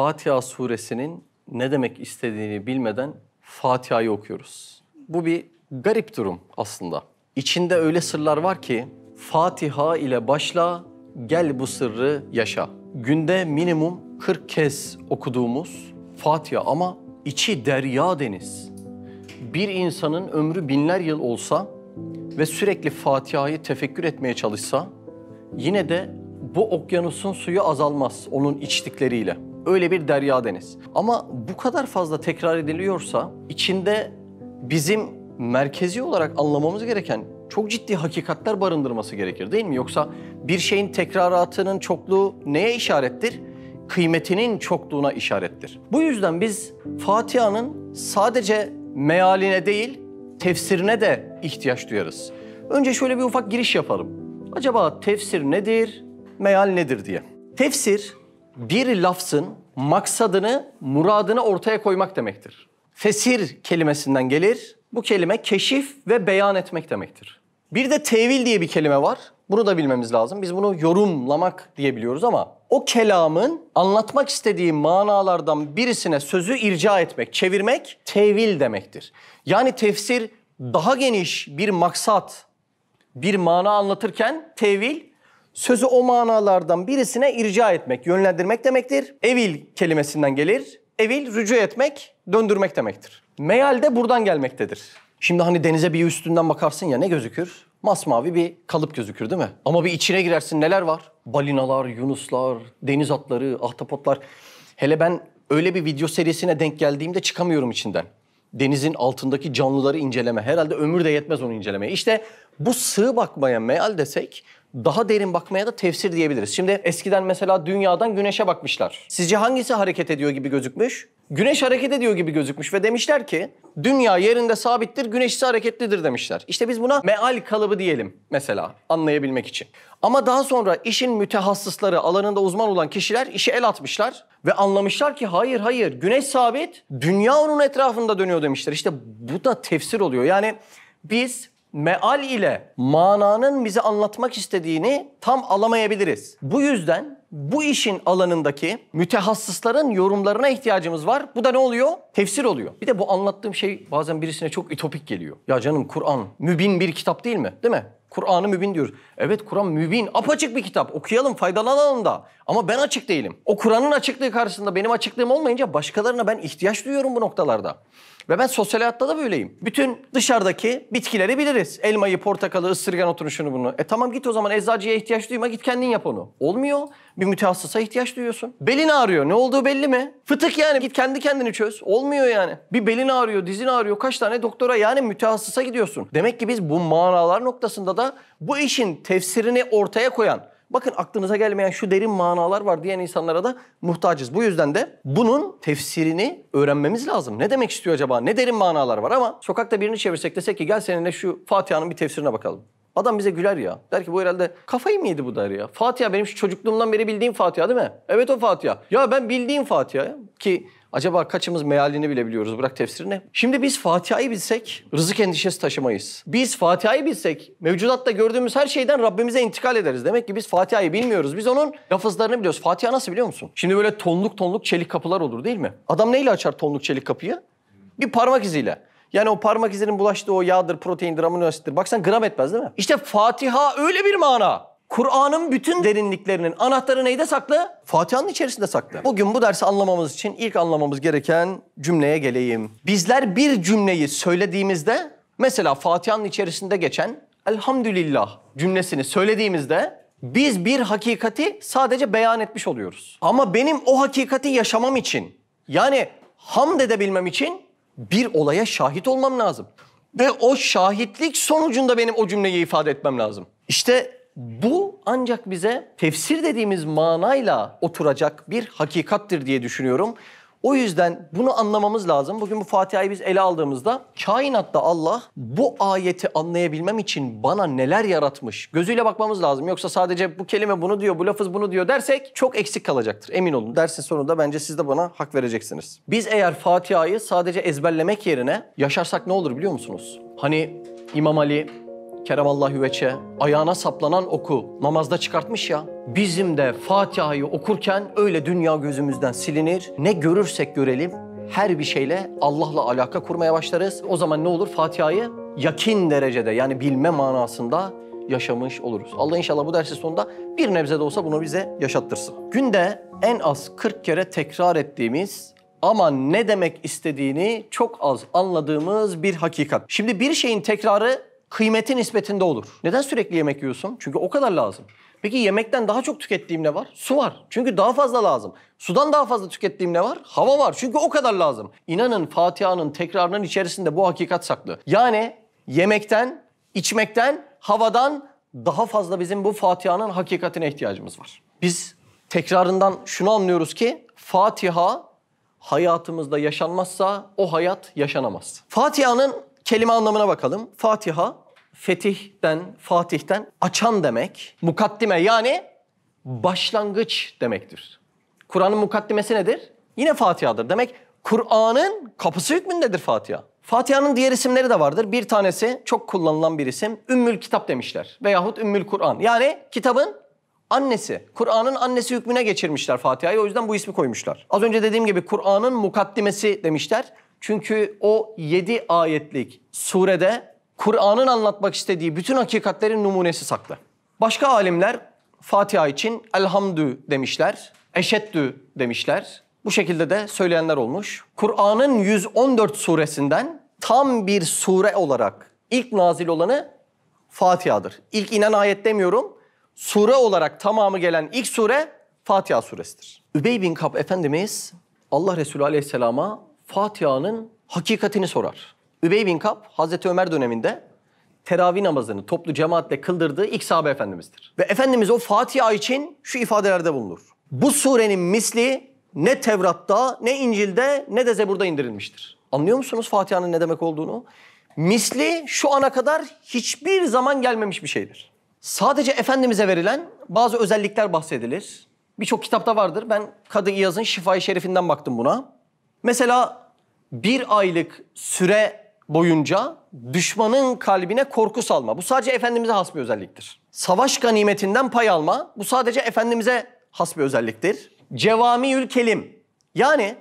Fatiha suresinin ne demek istediğini bilmeden Fatiha'yı okuyoruz. Bu bir garip durum aslında. İçinde öyle sırlar var ki Fatiha ile başla, gel bu sırrı yaşa. Günde minimum 40 kez okuduğumuz Fatiha ama içi derya deniz. Bir insanın ömrü binler yıl olsa ve sürekli Fatiha'yı tefekkür etmeye çalışsa yine de bu okyanusun suyu azalmaz onun içtikleriyle. Öyle bir derya deniz. Ama bu kadar fazla tekrar ediliyorsa içinde bizim merkezi olarak anlamamız gereken çok ciddi hakikatler barındırması gerekir değil mi? Yoksa bir şeyin tekraratının çokluğu neye işarettir? Kıymetinin çokluğuna işarettir. Bu yüzden biz Fatiha'nın sadece mealine değil, tefsirine de ihtiyaç duyarız. Önce şöyle bir ufak giriş yapalım. Acaba tefsir nedir, meal nedir diye. Tefsir bir lafzın maksadını, muradını ortaya koymak demektir. Fesir kelimesinden gelir. Bu kelime keşif ve beyan etmek demektir. Bir de tevil diye bir kelime var. Bunu da bilmemiz lazım. Biz bunu yorumlamak diye biliyoruz ama o kelamın anlatmak istediği manalardan birisine sözü irca etmek, çevirmek tevil demektir. Yani tefsir daha geniş bir maksat, bir mana anlatırken tevil sözü o manalardan birisine irca etmek, yönlendirmek demektir. Evil kelimesinden gelir. Evil, rücu etmek, döndürmek demektir. Meyal de buradan gelmektedir. Şimdi hani denize bir üstünden bakarsın ya ne gözükür? Masmavi bir kalıp gözükür değil mi? Ama bir içine girersin neler var? Balinalar, yunuslar, deniz atları, ahtapotlar. Hele ben öyle bir video serisine denk geldiğimde çıkamıyorum içinden. Denizin altındaki canlıları inceleme. Herhalde ömür de yetmez onu incelemeye. İşte bu sığ bakmaya meal desek daha derin bakmaya da tefsir diyebiliriz. Şimdi eskiden mesela dünyadan güneşe bakmışlar. Sizce hangisi hareket ediyor gibi gözükmüş? Güneş hareket ediyor gibi gözükmüş ve demişler ki dünya yerinde sabittir, güneş ise hareketlidir demişler. İşte biz buna meal kalıbı diyelim mesela anlayabilmek için. Ama daha sonra işin mütehassısları, alanında uzman olan kişiler işe el atmışlar ve anlamışlar ki hayır hayır güneş sabit, dünya onun etrafında dönüyor demişler. İşte bu da tefsir oluyor. Yani biz meal ile mananın bize anlatmak istediğini tam alamayabiliriz. Bu yüzden bu işin alanındaki mütehassısların yorumlarına ihtiyacımız var. Bu da ne oluyor? Tefsir oluyor. Bir de bu anlattığım şey bazen birisine çok ütopik geliyor. Ya canım Kur'an mübin bir kitap değil mi? Değil mi? Kur'an'ı mübin diyoruz. Evet Kur'an mübin, apaçık bir kitap. Okuyalım, faydalanalım da. Ama ben açık değilim. O Kur'an'ın açıklığı karşısında benim açıklığım olmayınca başkalarına ben ihtiyaç duyuyorum bu noktalarda. Ve ben sosyal hayatta da böyleyim. Bütün dışarıdaki bitkileri biliriz. Elmayı, portakalı, ısırgan otunu, şunu bunu. E tamam git o zaman eczacıya ihtiyaç duyma git kendin yap onu. Olmuyor. Bir mütehassısa ihtiyaç duyuyorsun. Belin ağrıyor. Ne olduğu belli mi? Fıtık yani. Git kendi kendini çöz. Olmuyor yani. Bir belin ağrıyor, dizin ağrıyor. Kaç tane doktora yani mütehassısa gidiyorsun. Demek ki biz bu manalar noktasında da bu işin tefsirini ortaya koyan bakın aklınıza gelmeyen şu derin manalar var diyen insanlara da muhtacız. Bu yüzden de bunun tefsirini öğrenmemiz lazım. Ne demek istiyor acaba? Ne derin manalar var ama sokakta birini çevirsek desek ki gel seninle şu Fatiha'nın bir tefsirine bakalım. Adam bize güler ya. Der ki bu herhalde kafayı mı yedi bu der ya? Fatiha benim şu çocukluğumdan beri bildiğim Fatiha değil mi? Evet o Fatiha. Ya ben bildiğim Fatiha ki Acaba kaçımız mealini bile biliyoruz bırak tefsirini. Şimdi biz Fatiha'yı bilsek rızık endişesi taşımayız. Biz Fatiha'yı bilsek mevcudatta gördüğümüz her şeyden Rabbimize intikal ederiz. Demek ki biz Fatiha'yı bilmiyoruz. Biz onun lafızlarını biliyoruz. Fatiha nasıl biliyor musun? Şimdi böyle tonluk tonluk çelik kapılar olur değil mi? Adam neyle açar tonluk çelik kapıyı? Bir parmak iziyle. Yani o parmak izinin bulaştığı o yağdır, proteindir, amino asittir. Baksan gram etmez değil mi? İşte Fatiha öyle bir mana. Kur'an'ın bütün derinliklerinin anahtarı neyde saklı? Fatiha'nın içerisinde saklı. Bugün bu dersi anlamamız için ilk anlamamız gereken cümleye geleyim. Bizler bir cümleyi söylediğimizde mesela Fatiha'nın içerisinde geçen elhamdülillah cümlesini söylediğimizde biz bir hakikati sadece beyan etmiş oluyoruz. Ama benim o hakikati yaşamam için yani hamd edebilmem için bir olaya şahit olmam lazım. Ve o şahitlik sonucunda benim o cümleyi ifade etmem lazım. İşte bu ancak bize tefsir dediğimiz manayla oturacak bir hakikattir diye düşünüyorum. O yüzden bunu anlamamız lazım. Bugün bu Fatiha'yı biz ele aldığımızda kainatta Allah bu ayeti anlayabilmem için bana neler yaratmış gözüyle bakmamız lazım. Yoksa sadece bu kelime bunu diyor, bu lafız bunu diyor dersek çok eksik kalacaktır. Emin olun dersin sonunda bence siz de bana hak vereceksiniz. Biz eğer Fatiha'yı sadece ezberlemek yerine yaşarsak ne olur biliyor musunuz? Hani İmam Ali Keremallah Hüveç'e ayağına saplanan oku namazda çıkartmış ya. Bizim de Fatiha'yı okurken öyle dünya gözümüzden silinir. Ne görürsek görelim her bir şeyle Allah'la alaka kurmaya başlarız. O zaman ne olur? Fatiha'yı yakin derecede yani bilme manasında yaşamış oluruz. Allah inşallah bu dersin sonunda bir nebze de olsa bunu bize yaşattırsın. Günde en az 40 kere tekrar ettiğimiz ama ne demek istediğini çok az anladığımız bir hakikat. Şimdi bir şeyin tekrarı kıymeti nispetinde olur. Neden sürekli yemek yiyorsun? Çünkü o kadar lazım. Peki yemekten daha çok tükettiğim ne var? Su var. Çünkü daha fazla lazım. Sudan daha fazla tükettiğim ne var? Hava var. Çünkü o kadar lazım. İnanın Fatiha'nın tekrarının içerisinde bu hakikat saklı. Yani yemekten, içmekten, havadan daha fazla bizim bu Fatiha'nın hakikatine ihtiyacımız var. Biz tekrarından şunu anlıyoruz ki Fatiha hayatımızda yaşanmazsa o hayat yaşanamaz. Fatiha'nın Kelime anlamına bakalım. Fatiha, fetihten, fatihten açan demek. Mukaddime yani başlangıç demektir. Kur'an'ın mukaddimesi nedir? Yine Fatiha'dır. Demek Kur'an'ın kapısı hükmündedir Fatiha. Fatiha'nın diğer isimleri de vardır. Bir tanesi çok kullanılan bir isim. Ümmül Kitap demişler. Veyahut Ümmül Kur'an. Yani kitabın annesi. Kur'an'ın annesi hükmüne geçirmişler Fatiha'yı. O yüzden bu ismi koymuşlar. Az önce dediğim gibi Kur'an'ın mukaddimesi demişler. Çünkü o yedi ayetlik surede Kur'an'ın anlatmak istediği bütün hakikatlerin numunesi saklı. Başka alimler Fatiha için elhamdü demişler, eşeddü demişler. Bu şekilde de söyleyenler olmuş. Kur'an'ın 114 suresinden tam bir sure olarak ilk nazil olanı Fatiha'dır. İlk inen ayet demiyorum. Sure olarak tamamı gelen ilk sure Fatiha suresidir. Übey bin Kab Efendimiz Allah Resulü Aleyhisselam'a Fatiha'nın hakikatini sorar. Übey bin Kap Hazreti Ömer döneminde teravih namazını toplu cemaatle kıldırdığı ilk sahabe efendimizdir. Ve Efendimiz o Fatiha için şu ifadelerde bulunur. Bu surenin misli ne Tevrat'ta, ne İncil'de, ne de Zebur'da indirilmiştir. Anlıyor musunuz Fatiha'nın ne demek olduğunu? Misli şu ana kadar hiçbir zaman gelmemiş bir şeydir. Sadece Efendimiz'e verilen bazı özellikler bahsedilir. Birçok kitapta vardır. Ben Kadı İyaz'ın Şifai Şerifinden baktım buna. Mesela bir aylık süre boyunca düşmanın kalbine korku salma. Bu sadece Efendimiz'e has bir özelliktir. Savaş ganimetinden pay alma. Bu sadece Efendimiz'e has bir özelliktir. Cevamiül kelim. Yani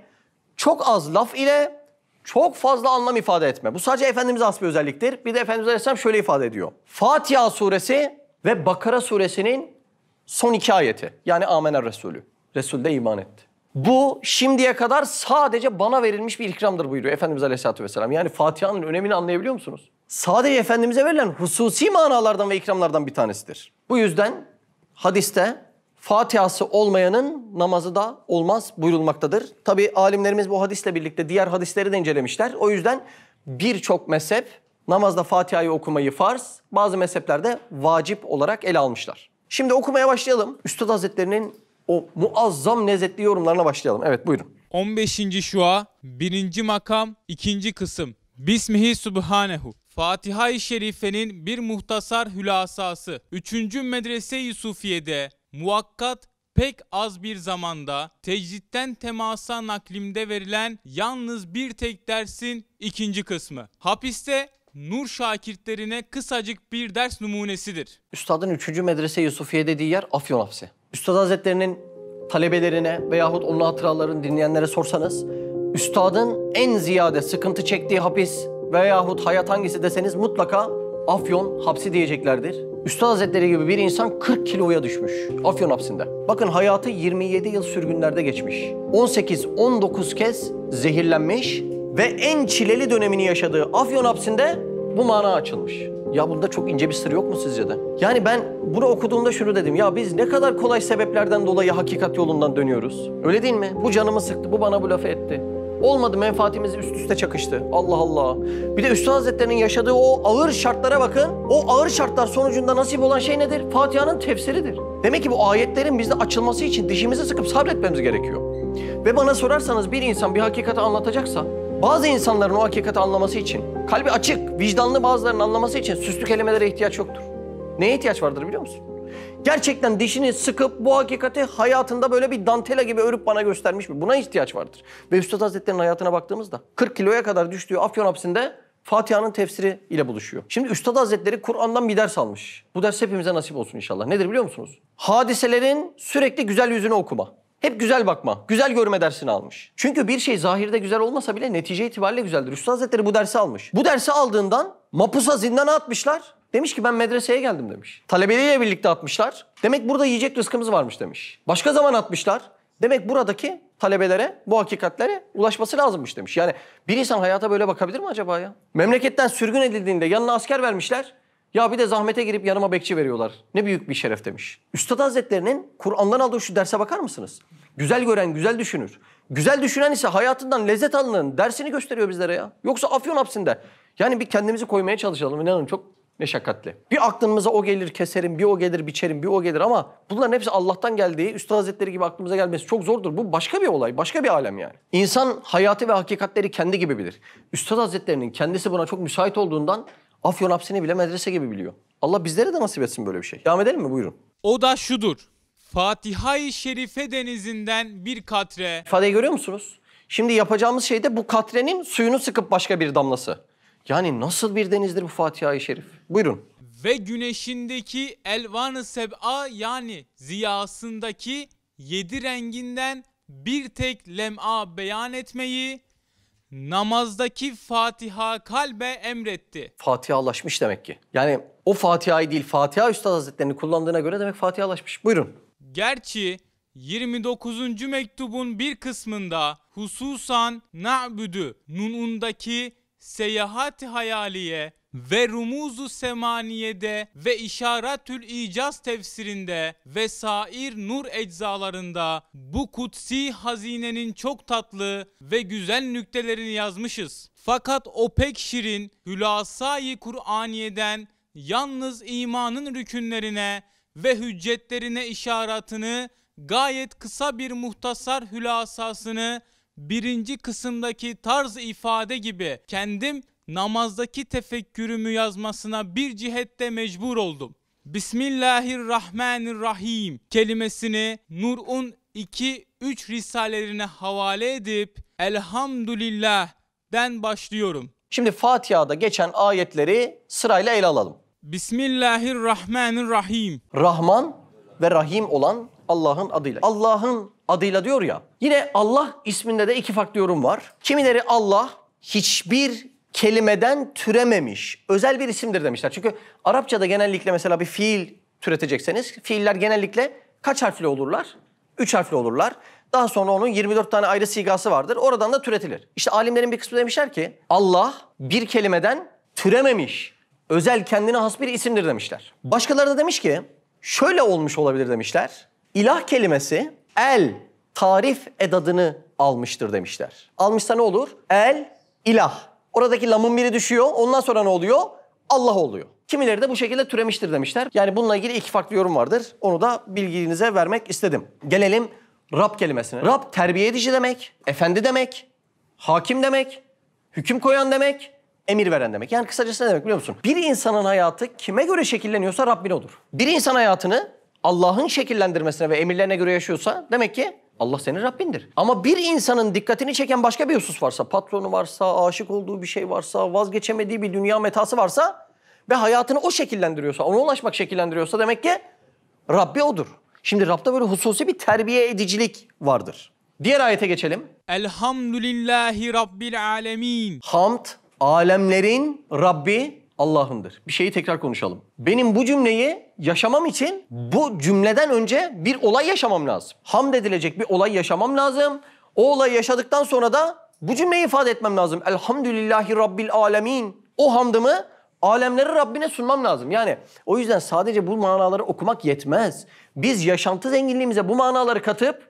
çok az laf ile çok fazla anlam ifade etme. Bu sadece Efendimiz'e has bir özelliktir. Bir de Efendimiz Aleyhisselam şöyle ifade ediyor. Fatiha suresi ve Bakara suresinin son iki ayeti. Yani Amener Resulü. Resul de iman etti. Bu şimdiye kadar sadece bana verilmiş bir ikramdır buyuruyor Efendimiz Aleyhisselatü Vesselam. Yani Fatiha'nın önemini anlayabiliyor musunuz? Sadece Efendimiz'e verilen hususi manalardan ve ikramlardan bir tanesidir. Bu yüzden hadiste Fatiha'sı olmayanın namazı da olmaz buyurulmaktadır. Tabi alimlerimiz bu hadisle birlikte diğer hadisleri de incelemişler. O yüzden birçok mezhep namazda Fatiha'yı okumayı farz, bazı mezheplerde vacip olarak ele almışlar. Şimdi okumaya başlayalım. Üstad Hazretleri'nin o muazzam lezzetli yorumlarına başlayalım. Evet buyurun. 15. şua, 1. makam, 2. kısım. Bismihi Subhanehu. Fatiha-i Şerife'nin bir muhtasar hülasası. 3. medrese Yusufiyede Sufiye'de muvakkat pek az bir zamanda tecditten temasa naklimde verilen yalnız bir tek dersin ikinci kısmı. Hapiste Nur şakirtlerine kısacık bir ders numunesidir. Üstadın 3. medrese Yusufiye dediği yer Afyon hapsi. Üstad Hazretlerinin talebelerine veyahut onun hatıralarını dinleyenlere sorsanız, üstadın en ziyade sıkıntı çektiği hapis veyahut hayat hangisi deseniz mutlaka Afyon hapsi diyeceklerdir. Üstad Hazretleri gibi bir insan 40 kiloya düşmüş Afyon hapsinde. Bakın hayatı 27 yıl sürgünlerde geçmiş. 18-19 kez zehirlenmiş ve en çileli dönemini yaşadığı Afyon hapsinde bu mana açılmış. Ya bunda çok ince bir sır yok mu sizce de? Yani ben bunu okuduğumda şunu dedim. Ya biz ne kadar kolay sebeplerden dolayı hakikat yolundan dönüyoruz. Öyle değil mi? Bu canımı sıktı, bu bana bu lafı etti. Olmadı menfaatimiz üst üste çakıştı. Allah Allah. Bir de Üstad Hazretleri'nin yaşadığı o ağır şartlara bakın. O ağır şartlar sonucunda nasip olan şey nedir? Fatiha'nın tefsiridir. Demek ki bu ayetlerin bizde açılması için dişimizi sıkıp sabretmemiz gerekiyor. Ve bana sorarsanız bir insan bir hakikati anlatacaksa bazı insanların o hakikati anlaması için, kalbi açık, vicdanlı bazılarının anlaması için süslü kelimelere ihtiyaç yoktur. Neye ihtiyaç vardır biliyor musun? Gerçekten dişini sıkıp bu hakikati hayatında böyle bir dantela gibi örüp bana göstermiş mi? Buna ihtiyaç vardır. Ve Üstad Hazretleri'nin hayatına baktığımızda 40 kiloya kadar düştüğü Afyon hapsinde Fatiha'nın tefsiri ile buluşuyor. Şimdi Üstad Hazretleri Kur'an'dan bir ders almış. Bu ders hepimize nasip olsun inşallah. Nedir biliyor musunuz? Hadiselerin sürekli güzel yüzünü okuma. Hep güzel bakma, güzel görme dersini almış. Çünkü bir şey zahirde güzel olmasa bile netice itibariyle güzeldir. Üstad Hazretleri bu dersi almış. Bu dersi aldığından mapusa zindana atmışlar. Demiş ki ben medreseye geldim demiş. Talebeliğiyle birlikte atmışlar. Demek burada yiyecek rızkımız varmış demiş. Başka zaman atmışlar. Demek buradaki talebelere bu hakikatlere ulaşması lazımmış demiş. Yani bir insan hayata böyle bakabilir mi acaba ya? Memleketten sürgün edildiğinde yanına asker vermişler. Ya bir de zahmete girip yanıma bekçi veriyorlar. Ne büyük bir şeref demiş. Üstad Hazretlerinin Kur'an'dan aldığı şu derse bakar mısınız? Güzel gören güzel düşünür. Güzel düşünen ise hayatından lezzet alının dersini gösteriyor bizlere ya. Yoksa afyon hapsinde. Yani bir kendimizi koymaya çalışalım. İnanın çok meşakkatli. Bir aklımıza o gelir keserim, bir o gelir biçerim, bir o gelir ama bunların hepsi Allah'tan geldiği, Üstad Hazretleri gibi aklımıza gelmesi çok zordur. Bu başka bir olay, başka bir alem yani. İnsan hayatı ve hakikatleri kendi gibi bilir. Üstad Hazretlerinin kendisi buna çok müsait olduğundan Afyon hapsini bile medrese gibi biliyor. Allah bizlere de nasip etsin böyle bir şey. Devam edelim mi? Buyurun. O da şudur. Fatiha-i Şerife denizinden bir katre. İfadeyi görüyor musunuz? Şimdi yapacağımız şey de bu katrenin suyunu sıkıp başka bir damlası. Yani nasıl bir denizdir bu Fatiha-i Şerif? Buyurun. Ve güneşindeki elvan-ı seb'a yani ziyasındaki yedi renginden bir tek lem'a beyan etmeyi namazdaki Fatiha kalbe emretti. Fatihalaşmış demek ki. Yani o Fatiha'yı değil Fatiha Üstad Hazretlerini kullandığına göre demek Fatihalaşmış. Buyurun. Gerçi 29. mektubun bir kısmında hususan na'büdü nunundaki seyahat hayaliye ve Rumuzu Semaniye'de ve İşaretül İcaz tefsirinde ve sair nur eczalarında bu kutsi hazinenin çok tatlı ve güzel nüktelerini yazmışız. Fakat o pek şirin hülasayı Kur'aniye'den yalnız imanın rükünlerine ve hüccetlerine işaretini gayet kısa bir muhtasar hülasasını birinci kısımdaki tarz ifade gibi kendim namazdaki tefekkürümü yazmasına bir cihette mecbur oldum. Bismillahirrahmanirrahim kelimesini Nur'un 2-3 risalelerine havale edip Elhamdülillah başlıyorum. Şimdi Fatiha'da geçen ayetleri sırayla ele alalım. Bismillahirrahmanirrahim. Rahman ve Rahim olan Allah'ın adıyla. Allah'ın adıyla diyor ya. Yine Allah isminde de iki farklı yorum var. Kimileri Allah hiçbir kelimeden türememiş özel bir isimdir demişler. Çünkü Arapçada genellikle mesela bir fiil türetecekseniz fiiller genellikle kaç harfli olurlar? Üç harfli olurlar. Daha sonra onun 24 tane ayrı sigası vardır. Oradan da türetilir. İşte alimlerin bir kısmı demişler ki Allah bir kelimeden türememiş özel kendine has bir isimdir demişler. Başkaları da demiş ki şöyle olmuş olabilir demişler. İlah kelimesi el tarif edadını almıştır demişler. Almışsa ne olur? El ilah. Oradaki lamın biri düşüyor. Ondan sonra ne oluyor? Allah oluyor. Kimileri de bu şekilde türemiştir demişler. Yani bununla ilgili iki farklı yorum vardır. Onu da bilginize vermek istedim. Gelelim Rab kelimesine. Rab terbiye edici demek, efendi demek, hakim demek, hüküm koyan demek, emir veren demek. Yani kısacası ne demek biliyor musun? Bir insanın hayatı kime göre şekilleniyorsa Rabbin odur. Bir insan hayatını Allah'ın şekillendirmesine ve emirlerine göre yaşıyorsa demek ki Allah senin Rabbindir. Ama bir insanın dikkatini çeken başka bir husus varsa, patronu varsa, aşık olduğu bir şey varsa, vazgeçemediği bir dünya metası varsa ve hayatını o şekillendiriyorsa, ona ulaşmak şekillendiriyorsa demek ki Rabbi odur. Şimdi Rab'da böyle hususi bir terbiye edicilik vardır. Diğer ayete geçelim. Elhamdülillahi Rabbil Alemin. Hamd, alemlerin Rabbi Allah'ındır. Bir şeyi tekrar konuşalım. Benim bu cümleyi yaşamam için bu cümleden önce bir olay yaşamam lazım. Hamd edilecek bir olay yaşamam lazım. O olayı yaşadıktan sonra da bu cümleyi ifade etmem lazım. Elhamdülillahi Rabbil Alemin. O hamdımı alemleri Rabbine sunmam lazım. Yani o yüzden sadece bu manaları okumak yetmez. Biz yaşantı zenginliğimize bu manaları katıp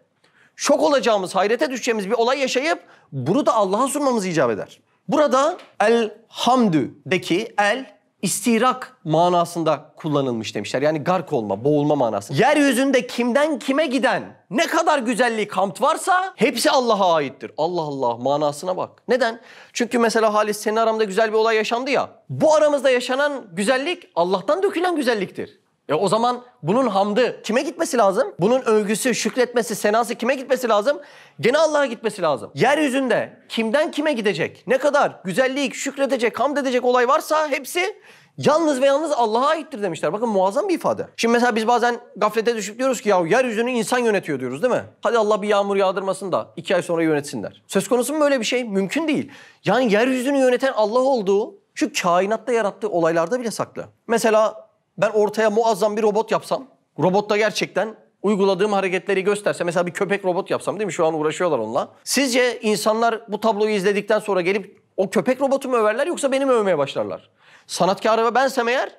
şok olacağımız, hayrete düşeceğimiz bir olay yaşayıp bunu da Allah'a sunmamız icap eder. Burada el hamdü'deki el istirak manasında kullanılmış demişler. Yani gark olma, boğulma manası. Yeryüzünde kimden kime giden ne kadar güzellik, hamd varsa hepsi Allah'a aittir. Allah Allah manasına bak. Neden? Çünkü mesela Halis senin aramda güzel bir olay yaşandı ya. Bu aramızda yaşanan güzellik Allah'tan dökülen güzelliktir. E o zaman bunun hamdı kime gitmesi lazım? Bunun övgüsü, şükretmesi, senası kime gitmesi lazım? Gene Allah'a gitmesi lazım. Yeryüzünde kimden kime gidecek? Ne kadar güzellik, şükredecek, hamd edecek olay varsa hepsi yalnız ve yalnız Allah'a aittir demişler. Bakın muazzam bir ifade. Şimdi mesela biz bazen gaflete düşüp diyoruz ki ya yeryüzünü insan yönetiyor diyoruz değil mi? Hadi Allah bir yağmur yağdırmasın da iki ay sonra yönetsinler. Söz konusu mu böyle bir şey? Mümkün değil. Yani yeryüzünü yöneten Allah olduğu şu kainatta yarattığı olaylarda bile saklı. Mesela ben ortaya muazzam bir robot yapsam, robotta gerçekten uyguladığım hareketleri gösterse mesela bir köpek robot yapsam değil mi? Şu an uğraşıyorlar onunla. Sizce insanlar bu tabloyu izledikten sonra gelip o köpek robotu mu överler yoksa beni mi övmeye başlarlar? Sanatkarı ve bensem eğer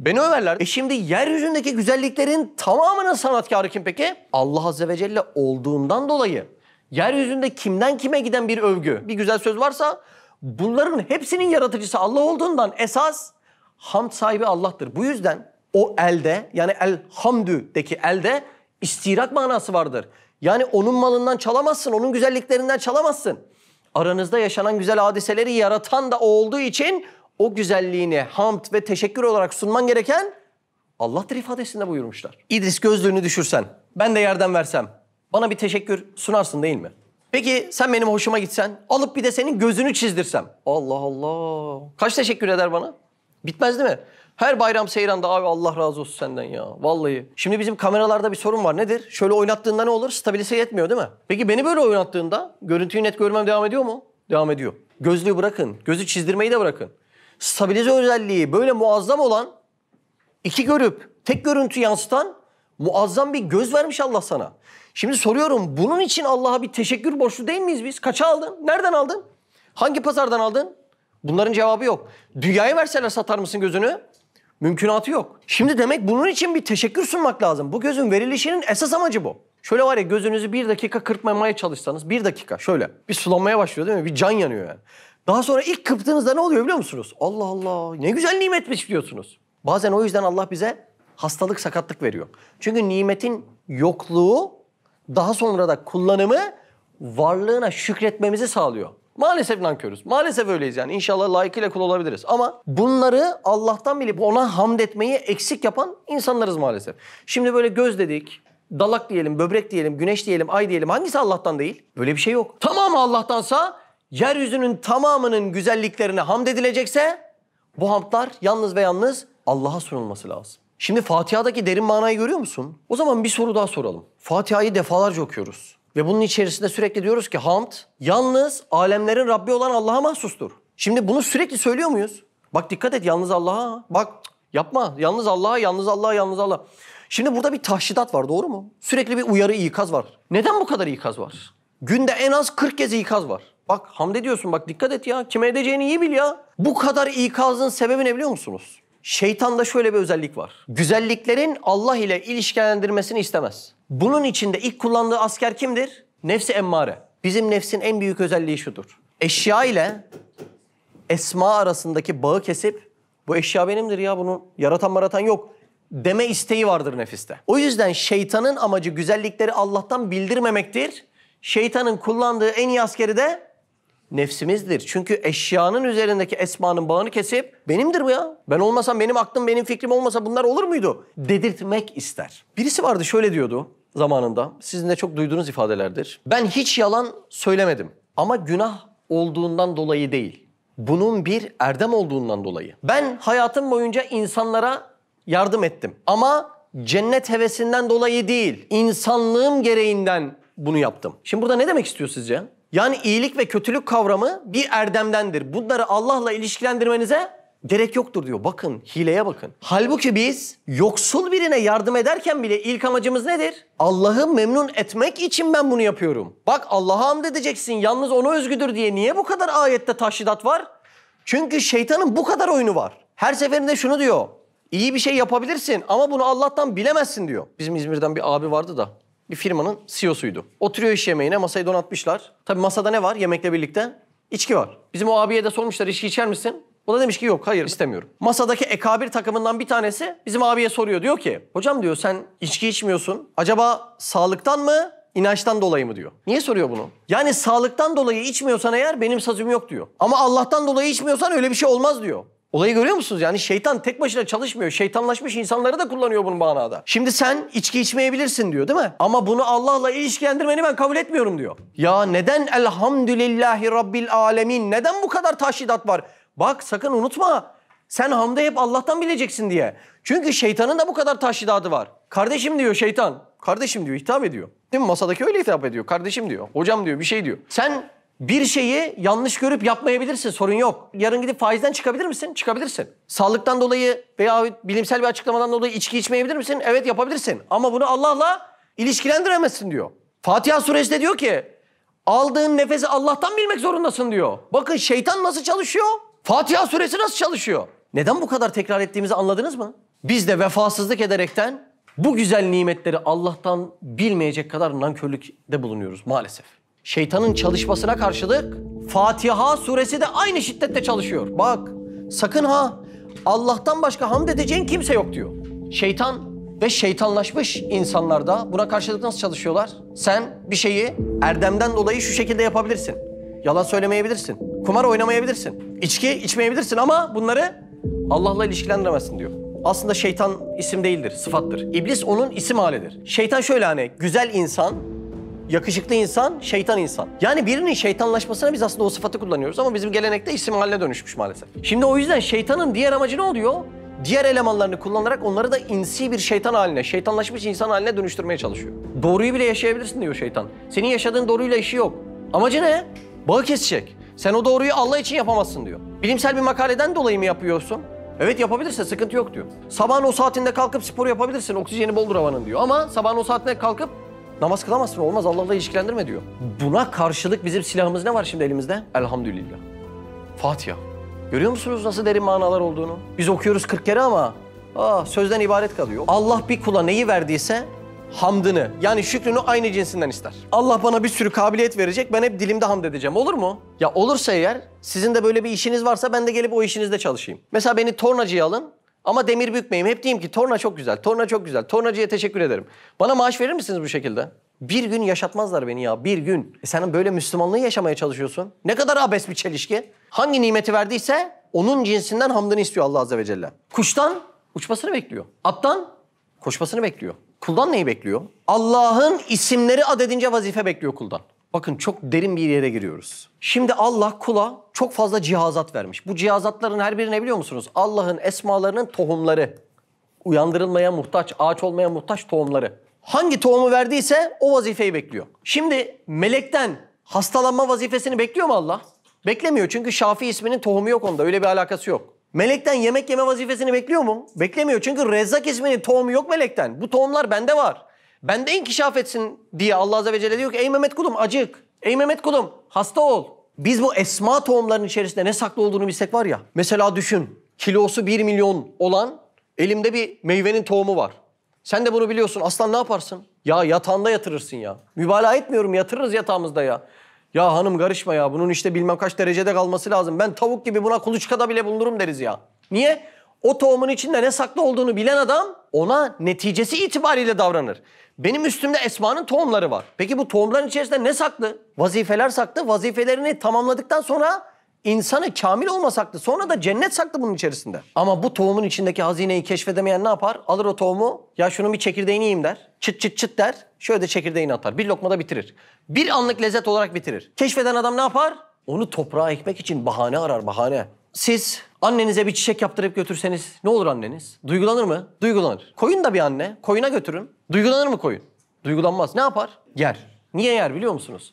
beni överler. E şimdi yeryüzündeki güzelliklerin tamamının sanatkarı kim peki? Allah Azze ve Celle olduğundan dolayı. Yeryüzünde kimden kime giden bir övgü, bir güzel söz varsa bunların hepsinin yaratıcısı Allah olduğundan esas Hamd sahibi Allah'tır. Bu yüzden o elde yani el hamdü'deki elde istirak manası vardır. Yani onun malından çalamazsın, onun güzelliklerinden çalamazsın. Aranızda yaşanan güzel hadiseleri yaratan da o olduğu için o güzelliğini hamd ve teşekkür olarak sunman gereken Allah'tır ifadesinde buyurmuşlar. İdris gözlüğünü düşürsen, ben de yerden versem, bana bir teşekkür sunarsın değil mi? Peki sen benim hoşuma gitsen, alıp bir de senin gözünü çizdirsem. Allah Allah. Kaç teşekkür eder bana? Bitmez değil mi? Her bayram seyranda abi Allah razı olsun senden ya. Vallahi. Şimdi bizim kameralarda bir sorun var. Nedir? Şöyle oynattığında ne olur? Stabilize yetmiyor değil mi? Peki beni böyle oynattığında görüntüyü net görmem devam ediyor mu? Devam ediyor. Gözlüğü bırakın. Gözü çizdirmeyi de bırakın. Stabilize özelliği böyle muazzam olan iki görüp tek görüntü yansıtan muazzam bir göz vermiş Allah sana. Şimdi soruyorum bunun için Allah'a bir teşekkür borçlu değil miyiz biz? Kaça aldın? Nereden aldın? Hangi pazardan aldın? Bunların cevabı yok. Dünyayı verseler satar mısın gözünü? Mümkünatı yok. Şimdi demek bunun için bir teşekkür sunmak lazım. Bu gözün verilişinin esas amacı bu. Şöyle var ya gözünüzü bir dakika kırpmamaya çalışsanız bir dakika şöyle bir sulanmaya başlıyor değil mi? Bir can yanıyor yani. Daha sonra ilk kıptığınızda ne oluyor biliyor musunuz? Allah Allah ne güzel nimetmiş diyorsunuz. Bazen o yüzden Allah bize hastalık sakatlık veriyor. Çünkü nimetin yokluğu daha sonra da kullanımı varlığına şükretmemizi sağlıyor. Maalesef nankörüz. Maalesef öyleyiz yani. İnşallah layıkıyla kul olabiliriz. Ama bunları Allah'tan bilip ona hamd etmeyi eksik yapan insanlarız maalesef. Şimdi böyle göz dedik, dalak diyelim, böbrek diyelim, güneş diyelim, ay diyelim. Hangisi Allah'tan değil? Böyle bir şey yok. Tamamı Allah'tansa yeryüzünün tamamının güzelliklerine hamd edilecekse bu hamdlar yalnız ve yalnız Allah'a sunulması lazım. Şimdi Fatiha'daki derin manayı görüyor musun? O zaman bir soru daha soralım. Fatiha'yı defalarca okuyoruz. Ve bunun içerisinde sürekli diyoruz ki hamd yalnız alemlerin Rabbi olan Allah'a mahsustur. Şimdi bunu sürekli söylüyor muyuz? Bak dikkat et yalnız Allah'a. Bak yapma yalnız Allah'a, yalnız Allah'a, yalnız Allah'a. Şimdi burada bir tahşidat var doğru mu? Sürekli bir uyarı ikaz var. Neden bu kadar ikaz var? Günde en az 40 kez ikaz var. Bak hamd ediyorsun bak dikkat et ya. Kime edeceğini iyi bil ya. Bu kadar ikazın sebebi ne biliyor musunuz? Şeytanda şöyle bir özellik var. Güzelliklerin Allah ile ilişkilendirmesini istemez. Bunun içinde ilk kullandığı asker kimdir? Nefsi emmare. Bizim nefsin en büyük özelliği şudur. Eşya ile esma arasındaki bağı kesip bu eşya benimdir ya bunu yaratan maratan yok deme isteği vardır nefiste. O yüzden şeytanın amacı güzellikleri Allah'tan bildirmemektir. Şeytanın kullandığı en iyi askeri de nefsimizdir. Çünkü eşyanın üzerindeki esmanın bağını kesip benimdir bu ya. Ben olmasam benim aklım benim fikrim olmasa bunlar olur muydu? Dedirtmek ister. Birisi vardı şöyle diyordu zamanında. Sizin de çok duyduğunuz ifadelerdir. Ben hiç yalan söylemedim. Ama günah olduğundan dolayı değil. Bunun bir erdem olduğundan dolayı. Ben hayatım boyunca insanlara yardım ettim. Ama cennet hevesinden dolayı değil, insanlığım gereğinden bunu yaptım. Şimdi burada ne demek istiyor sizce? Yani iyilik ve kötülük kavramı bir erdemdendir. Bunları Allah'la ilişkilendirmenize gerek yoktur diyor. Bakın, hileye bakın. Halbuki biz yoksul birine yardım ederken bile ilk amacımız nedir? Allah'ı memnun etmek için ben bunu yapıyorum. Bak Allah'a hamd edeceksin, yalnız ona özgüdür diye niye bu kadar ayette taşidat var? Çünkü şeytanın bu kadar oyunu var. Her seferinde şunu diyor. İyi bir şey yapabilirsin ama bunu Allah'tan bilemezsin diyor. Bizim İzmir'den bir abi vardı da bir firmanın CEO'suydu. Oturuyor iş yemeğine, masayı donatmışlar. Tabii masada ne var yemekle birlikte? İçki var. Bizim o abiye de sormuşlar içki içer misin? O da demiş ki yok hayır istemiyorum. Masadaki ekabir takımından bir tanesi bizim abiye soruyor. Diyor ki hocam diyor sen içki içmiyorsun. Acaba sağlıktan mı inançtan dolayı mı diyor. Niye soruyor bunu? Yani sağlıktan dolayı içmiyorsan eğer benim sazım yok diyor. Ama Allah'tan dolayı içmiyorsan öyle bir şey olmaz diyor. Olayı görüyor musunuz? Yani şeytan tek başına çalışmıyor. Şeytanlaşmış insanları da kullanıyor bunun manada. Şimdi sen içki içmeyebilirsin diyor değil mi? Ama bunu Allah'la ilişkilendirmeni ben kabul etmiyorum diyor. Ya neden elhamdülillahi rabbil alemin? Neden bu kadar taşidat var? Bak sakın unutma. Sen hamdı hep Allah'tan bileceksin diye. Çünkü şeytanın da bu kadar taşidatı var. Kardeşim diyor şeytan. Kardeşim diyor hitap ediyor. Değil mi? Masadaki öyle hitap ediyor. Kardeşim diyor. Hocam diyor bir şey diyor. Sen bir şeyi yanlış görüp yapmayabilirsin sorun yok. Yarın gidip faizden çıkabilir misin? Çıkabilirsin. Sağlıktan dolayı veya bilimsel bir açıklamadan dolayı içki içmeyebilir misin? Evet yapabilirsin. Ama bunu Allah'la ilişkilendiremezsin diyor. Fatiha suresinde diyor ki aldığın nefesi Allah'tan bilmek zorundasın diyor. Bakın şeytan nasıl çalışıyor? Fatiha suresi nasıl çalışıyor? Neden bu kadar tekrar ettiğimizi anladınız mı? Biz de vefasızlık ederekten bu güzel nimetleri Allah'tan bilmeyecek kadar nankörlükte bulunuyoruz maalesef şeytanın çalışmasına karşılık Fatiha suresi de aynı şiddette çalışıyor. Bak sakın ha Allah'tan başka hamd edeceğin kimse yok diyor. Şeytan ve şeytanlaşmış insanlarda buna karşılık nasıl çalışıyorlar? Sen bir şeyi erdemden dolayı şu şekilde yapabilirsin. Yalan söylemeyebilirsin. Kumar oynamayabilirsin. İçki içmeyebilirsin ama bunları Allah'la ilişkilendiremezsin diyor. Aslında şeytan isim değildir, sıfattır. İblis onun isim halidir. Şeytan şöyle hani güzel insan, yakışıklı insan, şeytan insan. Yani birinin şeytanlaşmasına biz aslında o sıfatı kullanıyoruz ama bizim gelenekte isim haline dönüşmüş maalesef. Şimdi o yüzden şeytanın diğer amacı ne oluyor? diğer elemanlarını kullanarak onları da insi bir şeytan haline, şeytanlaşmış insan haline dönüştürmeye çalışıyor. Doğruyu bile yaşayabilirsin diyor şeytan. Senin yaşadığın doğruyla işi yok. Amacı ne? Bağı kesecek. Sen o doğruyu Allah için yapamazsın diyor. Bilimsel bir makaleden dolayı mı yapıyorsun? Evet yapabilirsin, sıkıntı yok diyor. Sabahın o saatinde kalkıp spor yapabilirsin, oksijeni boldur havanın diyor. Ama sabahın o saatinde kalkıp Namaz kılamazsın olmaz Allah'la ilişkilendirme diyor. Buna karşılık bizim silahımız ne var şimdi elimizde? Elhamdülillah. Fatiha. Görüyor musunuz nasıl derin manalar olduğunu? Biz okuyoruz 40 kere ama aa, ah, sözden ibaret kalıyor. Allah bir kula neyi verdiyse hamdını yani şükrünü aynı cinsinden ister. Allah bana bir sürü kabiliyet verecek ben hep dilimde hamd edeceğim olur mu? Ya olursa eğer sizin de böyle bir işiniz varsa ben de gelip o işinizde çalışayım. Mesela beni tornacıya alın ama demir bükmeyeyim. Hep diyeyim ki torna çok güzel, torna çok güzel. Tornacıya teşekkür ederim. Bana maaş verir misiniz bu şekilde? Bir gün yaşatmazlar beni ya, bir gün. E sen böyle Müslümanlığı yaşamaya çalışıyorsun. Ne kadar abes bir çelişki. Hangi nimeti verdiyse onun cinsinden hamdını istiyor Allah Azze ve Celle. Kuştan uçmasını bekliyor. Attan koşmasını bekliyor. Kuldan neyi bekliyor? Allah'ın isimleri adedince vazife bekliyor kuldan. Bakın çok derin bir yere giriyoruz. Şimdi Allah kula çok fazla cihazat vermiş. Bu cihazatların her birine biliyor musunuz? Allah'ın esmalarının tohumları. Uyandırılmaya muhtaç, ağaç olmaya muhtaç tohumları. Hangi tohumu verdiyse o vazifeyi bekliyor. Şimdi melekten hastalanma vazifesini bekliyor mu Allah? Beklemiyor çünkü Şafii isminin tohumu yok onda. Öyle bir alakası yok. Melekten yemek yeme vazifesini bekliyor mu? Beklemiyor çünkü Rezzak isminin tohumu yok melekten. Bu tohumlar bende var bende inkişaf etsin diye Allah Azze ve Celle diyor ki ey Mehmet kulum acık, ey Mehmet kulum hasta ol. Biz bu esma tohumların içerisinde ne saklı olduğunu bilsek var ya. Mesela düşün kilosu 1 milyon olan elimde bir meyvenin tohumu var. Sen de bunu biliyorsun. Aslan ne yaparsın? Ya yatağında yatırırsın ya. Mübalağa etmiyorum yatırırız yatağımızda ya. Ya hanım karışma ya bunun işte bilmem kaç derecede kalması lazım. Ben tavuk gibi buna kuluçkada bile bulunurum deriz ya. Niye? O tohumun içinde ne saklı olduğunu bilen adam ona neticesi itibariyle davranır. Benim üstümde Esma'nın tohumları var. Peki bu tohumların içerisinde ne saklı? Vazifeler saklı. Vazifelerini tamamladıktan sonra insanı kamil olma saklı. Sonra da cennet saklı bunun içerisinde. Ama bu tohumun içindeki hazineyi keşfedemeyen ne yapar? Alır o tohumu, ya şunun bir çekirdeğini yiyeyim der. Çıt çıt çıt der. Şöyle de çekirdeğini atar. Bir lokmada bitirir. Bir anlık lezzet olarak bitirir. Keşfeden adam ne yapar? Onu toprağa ekmek için bahane arar, bahane. Siz annenize bir çiçek yaptırıp götürseniz ne olur anneniz? Duygulanır mı? Duygulanır. Koyun da bir anne. Koyuna götürün. Duygulanır mı koyun? Duygulanmaz. Ne yapar? Yer. Niye yer biliyor musunuz?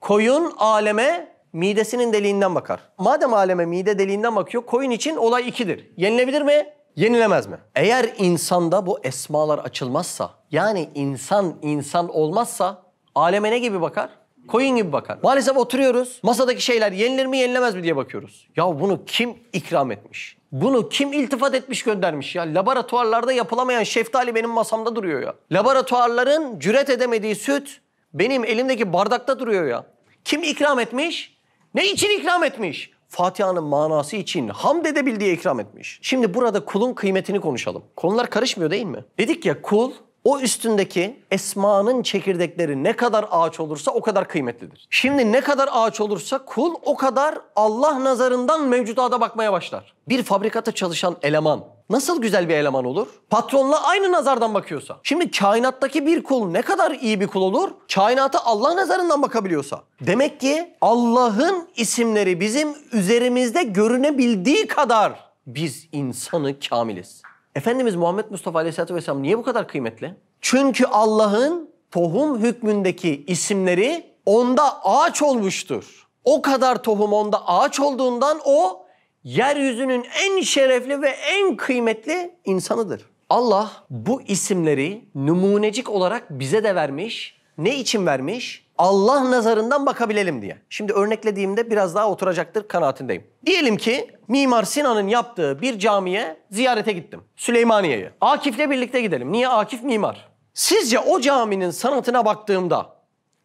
Koyun aleme midesinin deliğinden bakar. Madem aleme mide deliğinden bakıyor, koyun için olay ikidir. Yenilebilir mi? Yenilemez mi? Eğer insanda bu esmalar açılmazsa, yani insan insan olmazsa aleme ne gibi bakar? Koyun gibi bakar. Maalesef oturuyoruz. Masadaki şeyler yenilir mi yenilemez mi diye bakıyoruz. Ya bunu kim ikram etmiş? Bunu kim iltifat etmiş göndermiş ya? Laboratuvarlarda yapılamayan şeftali benim masamda duruyor ya. Laboratuvarların cüret edemediği süt benim elimdeki bardakta duruyor ya. Kim ikram etmiş? Ne için ikram etmiş? Fatiha'nın manası için hamd edebildiği ikram etmiş. Şimdi burada kulun kıymetini konuşalım. Konular karışmıyor değil mi? Dedik ya kul o üstündeki esmanın çekirdekleri ne kadar ağaç olursa o kadar kıymetlidir. Şimdi ne kadar ağaç olursa kul o kadar Allah nazarından mevcudata bakmaya başlar. Bir fabrikata çalışan eleman nasıl güzel bir eleman olur? Patronla aynı nazardan bakıyorsa. Şimdi kainattaki bir kul ne kadar iyi bir kul olur? Kainata Allah nazarından bakabiliyorsa. Demek ki Allah'ın isimleri bizim üzerimizde görünebildiği kadar biz insanı kamiliz. Efendimiz Muhammed Mustafa Aleyhisselatü Vesselam niye bu kadar kıymetli? Çünkü Allah'ın tohum hükmündeki isimleri onda ağaç olmuştur. O kadar tohum onda ağaç olduğundan o yeryüzünün en şerefli ve en kıymetli insanıdır. Allah bu isimleri numunecik olarak bize de vermiş. Ne için vermiş? Allah nazarından bakabilelim diye. Şimdi örneklediğimde biraz daha oturacaktır kanaatindeyim. Diyelim ki Mimar Sinan'ın yaptığı bir camiye ziyarete gittim. Süleymaniye'ye. Akif'le birlikte gidelim. Niye Akif mimar? Sizce o caminin sanatına baktığımda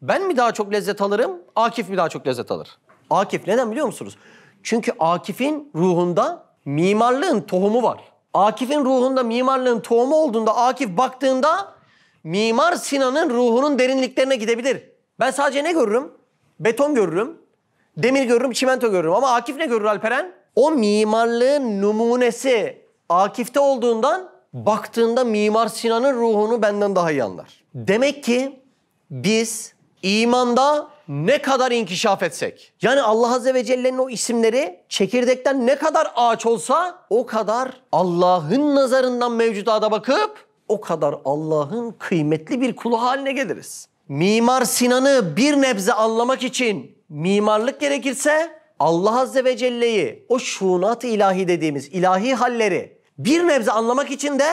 ben mi daha çok lezzet alırım, Akif mi daha çok lezzet alır? Akif neden biliyor musunuz? Çünkü Akif'in ruhunda mimarlığın tohumu var. Akif'in ruhunda mimarlığın tohumu olduğunda Akif baktığında Mimar Sinan'ın ruhunun derinliklerine gidebilir. Ben sadece ne görürüm? Beton görürüm, demir görürüm, çimento görürüm. Ama Akif ne görür Alperen? O mimarlığın numunesi Akif'te olduğundan baktığında Mimar Sinan'ın ruhunu benden daha iyi anlar. Demek ki biz imanda ne kadar inkişaf etsek. Yani Allah Azze ve Celle'nin o isimleri çekirdekten ne kadar ağaç olsa o kadar Allah'ın nazarından mevcudata bakıp o kadar Allah'ın kıymetli bir kulu haline geliriz. Mimar Sinan'ı bir nebze anlamak için mimarlık gerekirse Allah Azze ve Celle'yi o şunat ilahi dediğimiz ilahi halleri bir nebze anlamak için de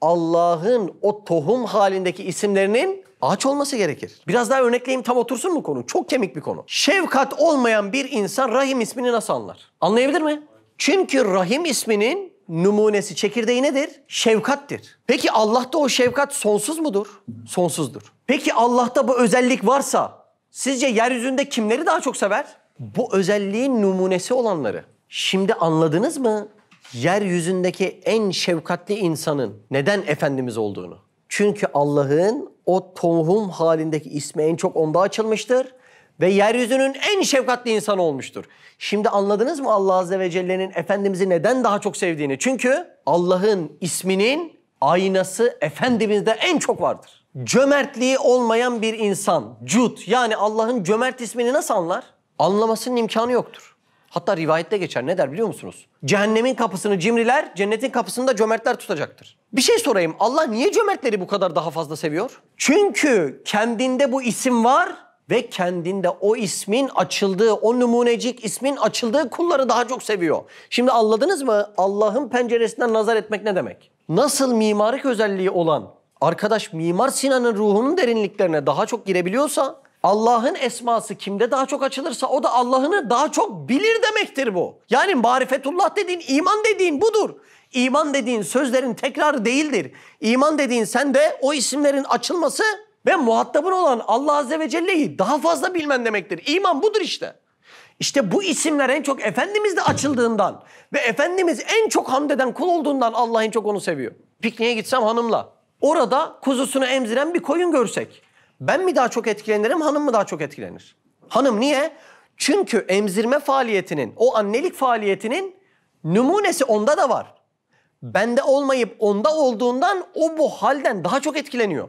Allah'ın o tohum halindeki isimlerinin ağaç olması gerekir. Biraz daha örnekleyeyim tam otursun mu konu? Çok kemik bir konu. Şefkat olmayan bir insan Rahim ismini nasıl anlar? Anlayabilir mi? Çünkü Rahim isminin numunesi, çekirdeği nedir? Şefkattir. Peki Allah'ta o şefkat sonsuz mudur? Sonsuzdur. Peki Allah'ta bu özellik varsa sizce yeryüzünde kimleri daha çok sever? Bu özelliğin numunesi olanları. Şimdi anladınız mı? Yeryüzündeki en şefkatli insanın neden Efendimiz olduğunu. Çünkü Allah'ın o tohum halindeki ismi en çok onda açılmıştır ve yeryüzünün en şefkatli insanı olmuştur. Şimdi anladınız mı Allah Azze ve Celle'nin Efendimiz'i neden daha çok sevdiğini? Çünkü Allah'ın isminin aynası Efendimiz'de en çok vardır. Cömertliği olmayan bir insan, cüt yani Allah'ın cömert ismini nasıl anlar? Anlamasının imkanı yoktur. Hatta rivayette geçer ne der biliyor musunuz? Cehennemin kapısını cimriler, cennetin kapısını da cömertler tutacaktır. Bir şey sorayım Allah niye cömertleri bu kadar daha fazla seviyor? Çünkü kendinde bu isim var ve kendinde o ismin açıldığı, o numunecik ismin açıldığı kulları daha çok seviyor. Şimdi anladınız mı? Allah'ın penceresinden nazar etmek ne demek? Nasıl mimarik özelliği olan arkadaş Mimar Sinan'ın ruhunun derinliklerine daha çok girebiliyorsa Allah'ın esması kimde daha çok açılırsa o da Allah'ını daha çok bilir demektir bu. Yani marifetullah dediğin, iman dediğin budur. İman dediğin sözlerin tekrarı değildir. İman dediğin sende o isimlerin açılması ve muhatabın olan Allah Azze ve Celle'yi daha fazla bilmen demektir. İman budur işte. İşte bu isimler en çok Efendimiz'de açıldığından ve Efendimiz en çok hamd eden kul olduğundan Allah en çok onu seviyor. Pikniğe gitsem hanımla. Orada kuzusunu emziren bir koyun görsek. Ben mi daha çok etkilenirim, hanım mı daha çok etkilenir? Hanım niye? Çünkü emzirme faaliyetinin, o annelik faaliyetinin numunesi onda da var. Bende olmayıp onda olduğundan o bu halden daha çok etkileniyor.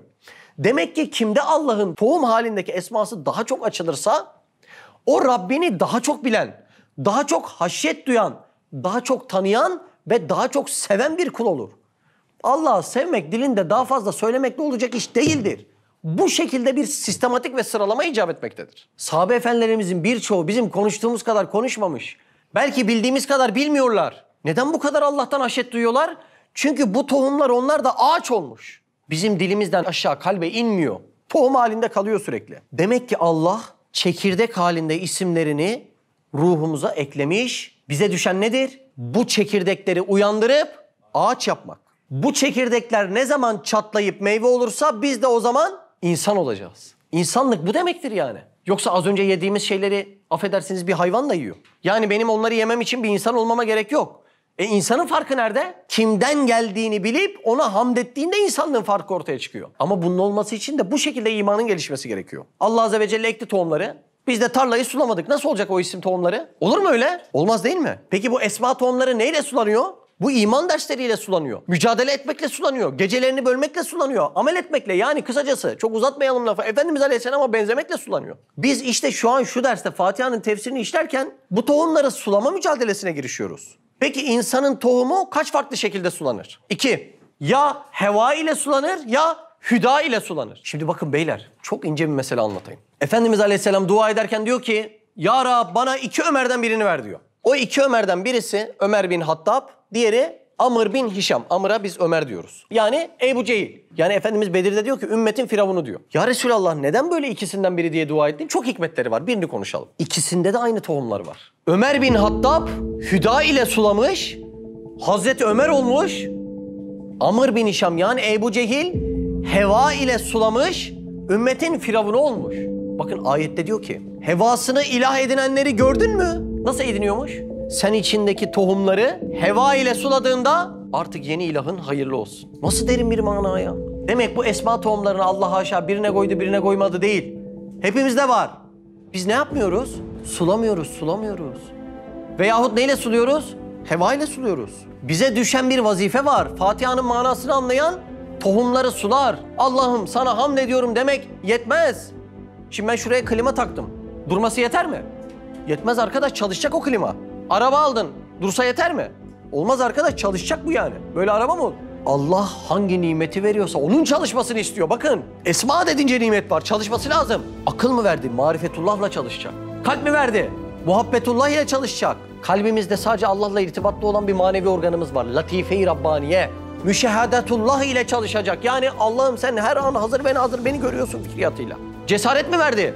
Demek ki kimde Allah'ın tohum halindeki esması daha çok açılırsa o Rabbini daha çok bilen, daha çok haşyet duyan, daha çok tanıyan ve daha çok seven bir kul olur. Allah'ı sevmek dilinde daha fazla söylemekle olacak iş değildir. Bu şekilde bir sistematik ve sıralama icap etmektedir. Sahabe efendilerimizin birçoğu bizim konuştuğumuz kadar konuşmamış. Belki bildiğimiz kadar bilmiyorlar. Neden bu kadar Allah'tan haşyet duyuyorlar? Çünkü bu tohumlar onlar da ağaç olmuş. Bizim dilimizden aşağı kalbe inmiyor. Tohum halinde kalıyor sürekli. Demek ki Allah çekirdek halinde isimlerini ruhumuza eklemiş. Bize düşen nedir? Bu çekirdekleri uyandırıp ağaç yapmak. Bu çekirdekler ne zaman çatlayıp meyve olursa biz de o zaman insan olacağız. İnsanlık bu demektir yani. Yoksa az önce yediğimiz şeyleri affedersiniz bir hayvan da yiyor. Yani benim onları yemem için bir insan olmama gerek yok. E insanın farkı nerede? Kimden geldiğini bilip ona hamd ettiğinde insanlığın farkı ortaya çıkıyor. Ama bunun olması için de bu şekilde imanın gelişmesi gerekiyor. Allah Azze ve Celle ekti tohumları. Biz de tarlayı sulamadık. Nasıl olacak o isim tohumları? Olur mu öyle? Olmaz değil mi? Peki bu esma tohumları neyle sulanıyor? Bu iman dersleriyle sulanıyor. Mücadele etmekle sulanıyor. Gecelerini bölmekle sulanıyor. Amel etmekle yani kısacası çok uzatmayalım lafı. Efendimiz Aleyhisselam'a benzemekle sulanıyor. Biz işte şu an şu derste Fatiha'nın tefsirini işlerken bu tohumları sulama mücadelesine girişiyoruz. Peki insanın tohumu kaç farklı şekilde sulanır? İki, ya heva ile sulanır ya hüda ile sulanır. Şimdi bakın beyler çok ince bir mesele anlatayım. Efendimiz Aleyhisselam dua ederken diyor ki Ya Rab bana iki Ömer'den birini ver diyor. O iki Ömer'den birisi Ömer bin Hattab, diğeri Amr bin Hişam. Amr'a biz Ömer diyoruz. Yani Ebu Cehil. Yani Efendimiz Bedir'de diyor ki ümmetin firavunu diyor. Ya Resulallah neden böyle ikisinden biri diye dua ettin? Çok hikmetleri var. Birini konuşalım. İkisinde de aynı tohumlar var. Ömer bin Hattab Hüda ile sulamış. Hazreti Ömer olmuş. Amr bin Hişam yani Ebu Cehil heva ile sulamış. Ümmetin firavunu olmuş. Bakın ayette diyor ki hevasını ilah edinenleri gördün mü? Nasıl ediniyormuş? sen içindeki tohumları heva ile suladığında artık yeni ilahın hayırlı olsun. Nasıl derin bir mana ya? Demek bu esma tohumlarını Allah haşa birine koydu birine koymadı değil. Hepimizde var. Biz ne yapmıyoruz? Sulamıyoruz, sulamıyoruz. Veyahut neyle suluyoruz? Heva ile suluyoruz. Bize düşen bir vazife var. Fatiha'nın manasını anlayan tohumları sular. Allah'ım sana hamd ediyorum demek yetmez. Şimdi ben şuraya klima taktım. Durması yeter mi? Yetmez arkadaş çalışacak o klima. Araba aldın. Dursa yeter mi? Olmaz arkadaş çalışacak bu yani. Böyle araba mı olur? Allah hangi nimeti veriyorsa onun çalışmasını istiyor. Bakın esma dedince nimet var. Çalışması lazım. Akıl mı verdi? Marifetullah'la çalışacak. Kalp mi verdi? Muhabbetullah ile çalışacak. Kalbimizde sadece Allah'la irtibatlı olan bir manevi organımız var. Latife-i Rabbaniye. Müşehadetullah ile çalışacak. Yani Allah'ım sen her an hazır beni hazır beni görüyorsun fikriyatıyla. Cesaret mi verdi?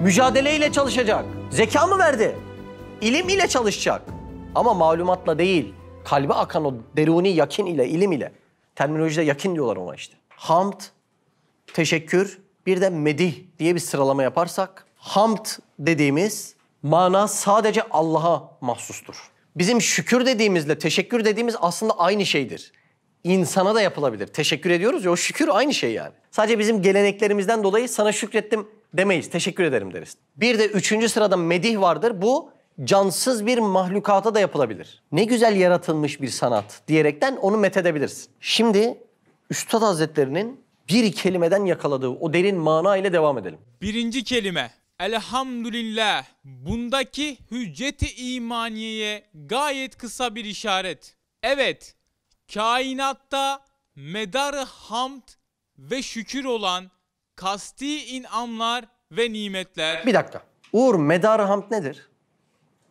Mücadele ile çalışacak. Zeka mı verdi? İlim ile çalışacak. Ama malumatla değil, kalbe akan o deruni yakin ile, ilim ile. Terminolojide yakin diyorlar ona işte. Hamd, teşekkür, bir de medih diye bir sıralama yaparsak, hamd dediğimiz mana sadece Allah'a mahsustur. Bizim şükür dediğimizle teşekkür dediğimiz aslında aynı şeydir. İnsana da yapılabilir. Teşekkür ediyoruz ya o şükür aynı şey yani. Sadece bizim geleneklerimizden dolayı sana şükrettim demeyiz. Teşekkür ederim deriz. Bir de üçüncü sırada medih vardır. Bu cansız bir mahlukata da yapılabilir. Ne güzel yaratılmış bir sanat diyerekten onu methedebilirsin. Şimdi Üstad Hazretlerinin bir kelimeden yakaladığı o derin mana ile devam edelim. Birinci kelime Elhamdülillah bundaki hücceti imaniyeye gayet kısa bir işaret. Evet, kainatta medarı hamd ve şükür olan kasti inamlar ve nimetler. Bir dakika. Uğur medarı hamd nedir?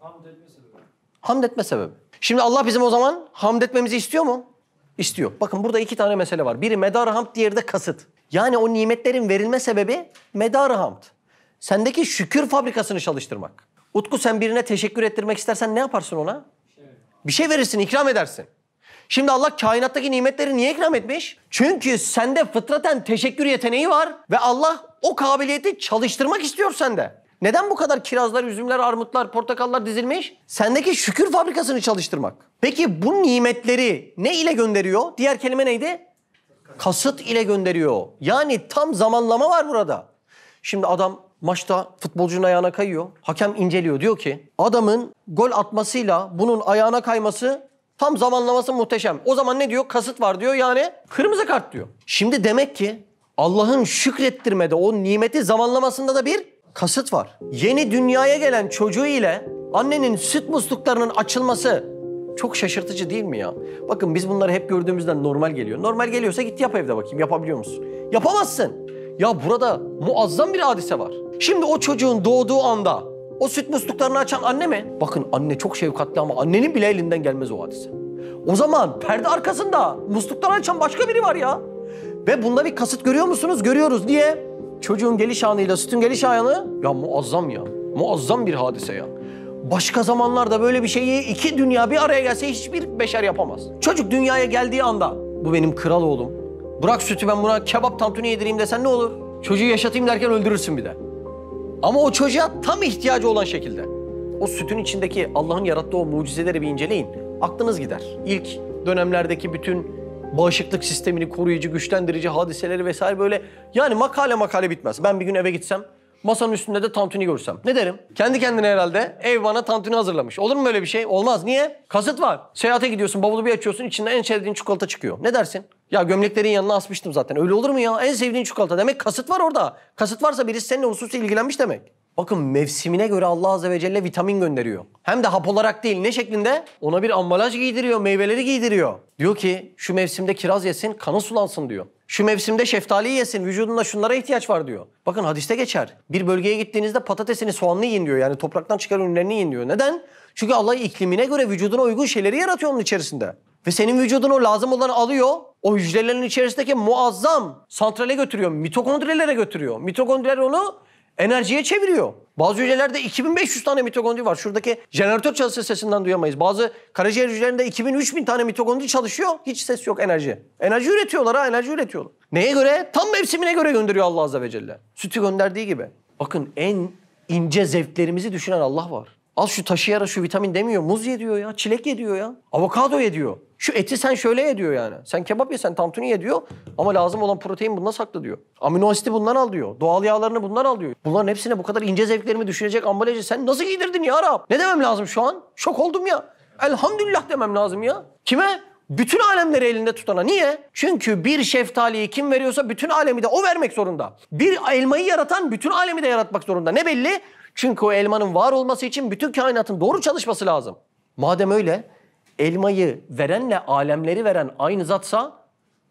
Hamd etme sebebi. Hamd etme sebebi. Şimdi Allah bizim o zaman hamd etmemizi istiyor mu? İstiyor. Bakın burada iki tane mesele var. Biri medar hamd, diğeri de kasıt. Yani o nimetlerin verilme sebebi medar hamd. Sendeki şükür fabrikasını çalıştırmak. Utku sen birine teşekkür ettirmek istersen ne yaparsın ona? Şey. Bir şey verirsin, ikram edersin. Şimdi Allah kainattaki nimetleri niye ikram etmiş? Çünkü sende fıtraten teşekkür yeteneği var ve Allah o kabiliyeti çalıştırmak istiyor sende. Neden bu kadar kirazlar, üzümler, armutlar, portakallar dizilmiş? Sendeki şükür fabrikasını çalıştırmak. Peki bu nimetleri ne ile gönderiyor? Diğer kelime neydi? Kasıt ile gönderiyor. Yani tam zamanlama var burada. Şimdi adam maçta futbolcunun ayağına kayıyor. Hakem inceliyor. Diyor ki adamın gol atmasıyla bunun ayağına kayması tam zamanlaması muhteşem. O zaman ne diyor? Kasıt var diyor. Yani kırmızı kart diyor. Şimdi demek ki Allah'ın şükrettirmede o nimeti zamanlamasında da bir kasıt var. Yeni dünyaya gelen çocuğu ile annenin süt musluklarının açılması çok şaşırtıcı değil mi ya? Bakın biz bunları hep gördüğümüzden normal geliyor. Normal geliyorsa git yap evde bakayım yapabiliyor musun? Yapamazsın. Ya burada muazzam bir hadise var. Şimdi o çocuğun doğduğu anda o süt musluklarını açan anne mi? Bakın anne çok şefkatli ama annenin bile elinden gelmez o hadise. O zaman perde arkasında muslukları açan başka biri var ya. Ve bunda bir kasıt görüyor musunuz? Görüyoruz. Niye? Çocuğun geliş anıyla sütün geliş anı ya muazzam ya. Muazzam bir hadise ya. Başka zamanlarda böyle bir şeyi iki dünya bir araya gelse hiçbir beşer yapamaz. Çocuk dünyaya geldiği anda bu benim kral oğlum. Bırak sütü ben buna kebap tantuni yedireyim desen ne olur? Çocuğu yaşatayım derken öldürürsün bir de. Ama o çocuğa tam ihtiyacı olan şekilde. O sütün içindeki Allah'ın yarattığı o mucizeleri bir inceleyin. Aklınız gider. İlk dönemlerdeki bütün bağışıklık sistemini koruyucu, güçlendirici hadiseleri vesaire böyle. Yani makale makale bitmez. Ben bir gün eve gitsem masanın üstünde de tantuni görsem. Ne derim? Kendi kendine herhalde ev bana tantuni hazırlamış. Olur mu böyle bir şey? Olmaz. Niye? Kasıt var. Seyahate gidiyorsun, bavulu bir açıyorsun, içinde en sevdiğin çikolata çıkıyor. Ne dersin? Ya gömleklerin yanına asmıştım zaten. Öyle olur mu ya? En sevdiğin çikolata. Demek kasıt var orada. Kasıt varsa birisi seninle hususi ilgilenmiş demek. Bakın mevsimine göre Allah Azze ve Celle vitamin gönderiyor. Hem de hap olarak değil ne şeklinde? Ona bir ambalaj giydiriyor, meyveleri giydiriyor. Diyor ki şu mevsimde kiraz yesin, kanı sulansın diyor. Şu mevsimde şeftali yesin, vücudunda şunlara ihtiyaç var diyor. Bakın hadiste geçer. Bir bölgeye gittiğinizde patatesini, soğanını yiyin diyor. Yani topraktan çıkan ürünlerini yiyin diyor. Neden? Çünkü Allah iklimine göre vücuduna uygun şeyleri yaratıyor onun içerisinde. Ve senin vücudun o lazım olanı alıyor. O hücrelerin içerisindeki muazzam santrale götürüyor. Mitokondrilere götürüyor. Mitokondriler onu enerjiye çeviriyor. Bazı hücrelerde 2500 tane mitokondri var. Şuradaki jeneratör çalışsa sesinden duyamayız. Bazı karaciğer hücrelerinde 2000-3000 tane mitokondri çalışıyor. Hiç ses yok enerji. Enerji üretiyorlar ha enerji üretiyorlar. Neye göre? Tam mevsimine göre gönderiyor Allah Azze ve Celle. Sütü gönderdiği gibi. Bakın en ince zevklerimizi düşünen Allah var. Al şu taşıyara şu vitamin demiyor. Muz yediyor ya. Çilek yediyor ya. Avokado yediyor. Şu eti sen şöyle ye diyor yani. Sen kebap ye, sen tantuni ye diyor. Ama lazım olan protein bundan saklı diyor. Amino asiti bundan al diyor. Doğal yağlarını bundan al diyor. Bunların hepsine bu kadar ince zevklerimi düşünecek ambalajı sen nasıl giydirdin ya Rab? Ne demem lazım şu an? Şok oldum ya. Elhamdülillah demem lazım ya. Kime? Bütün alemleri elinde tutana. Niye? Çünkü bir şeftaliyi kim veriyorsa bütün alemi de o vermek zorunda. Bir elmayı yaratan bütün alemi de yaratmak zorunda. Ne belli? Çünkü o elmanın var olması için bütün kainatın doğru çalışması lazım. Madem öyle elmayı verenle alemleri veren aynı zatsa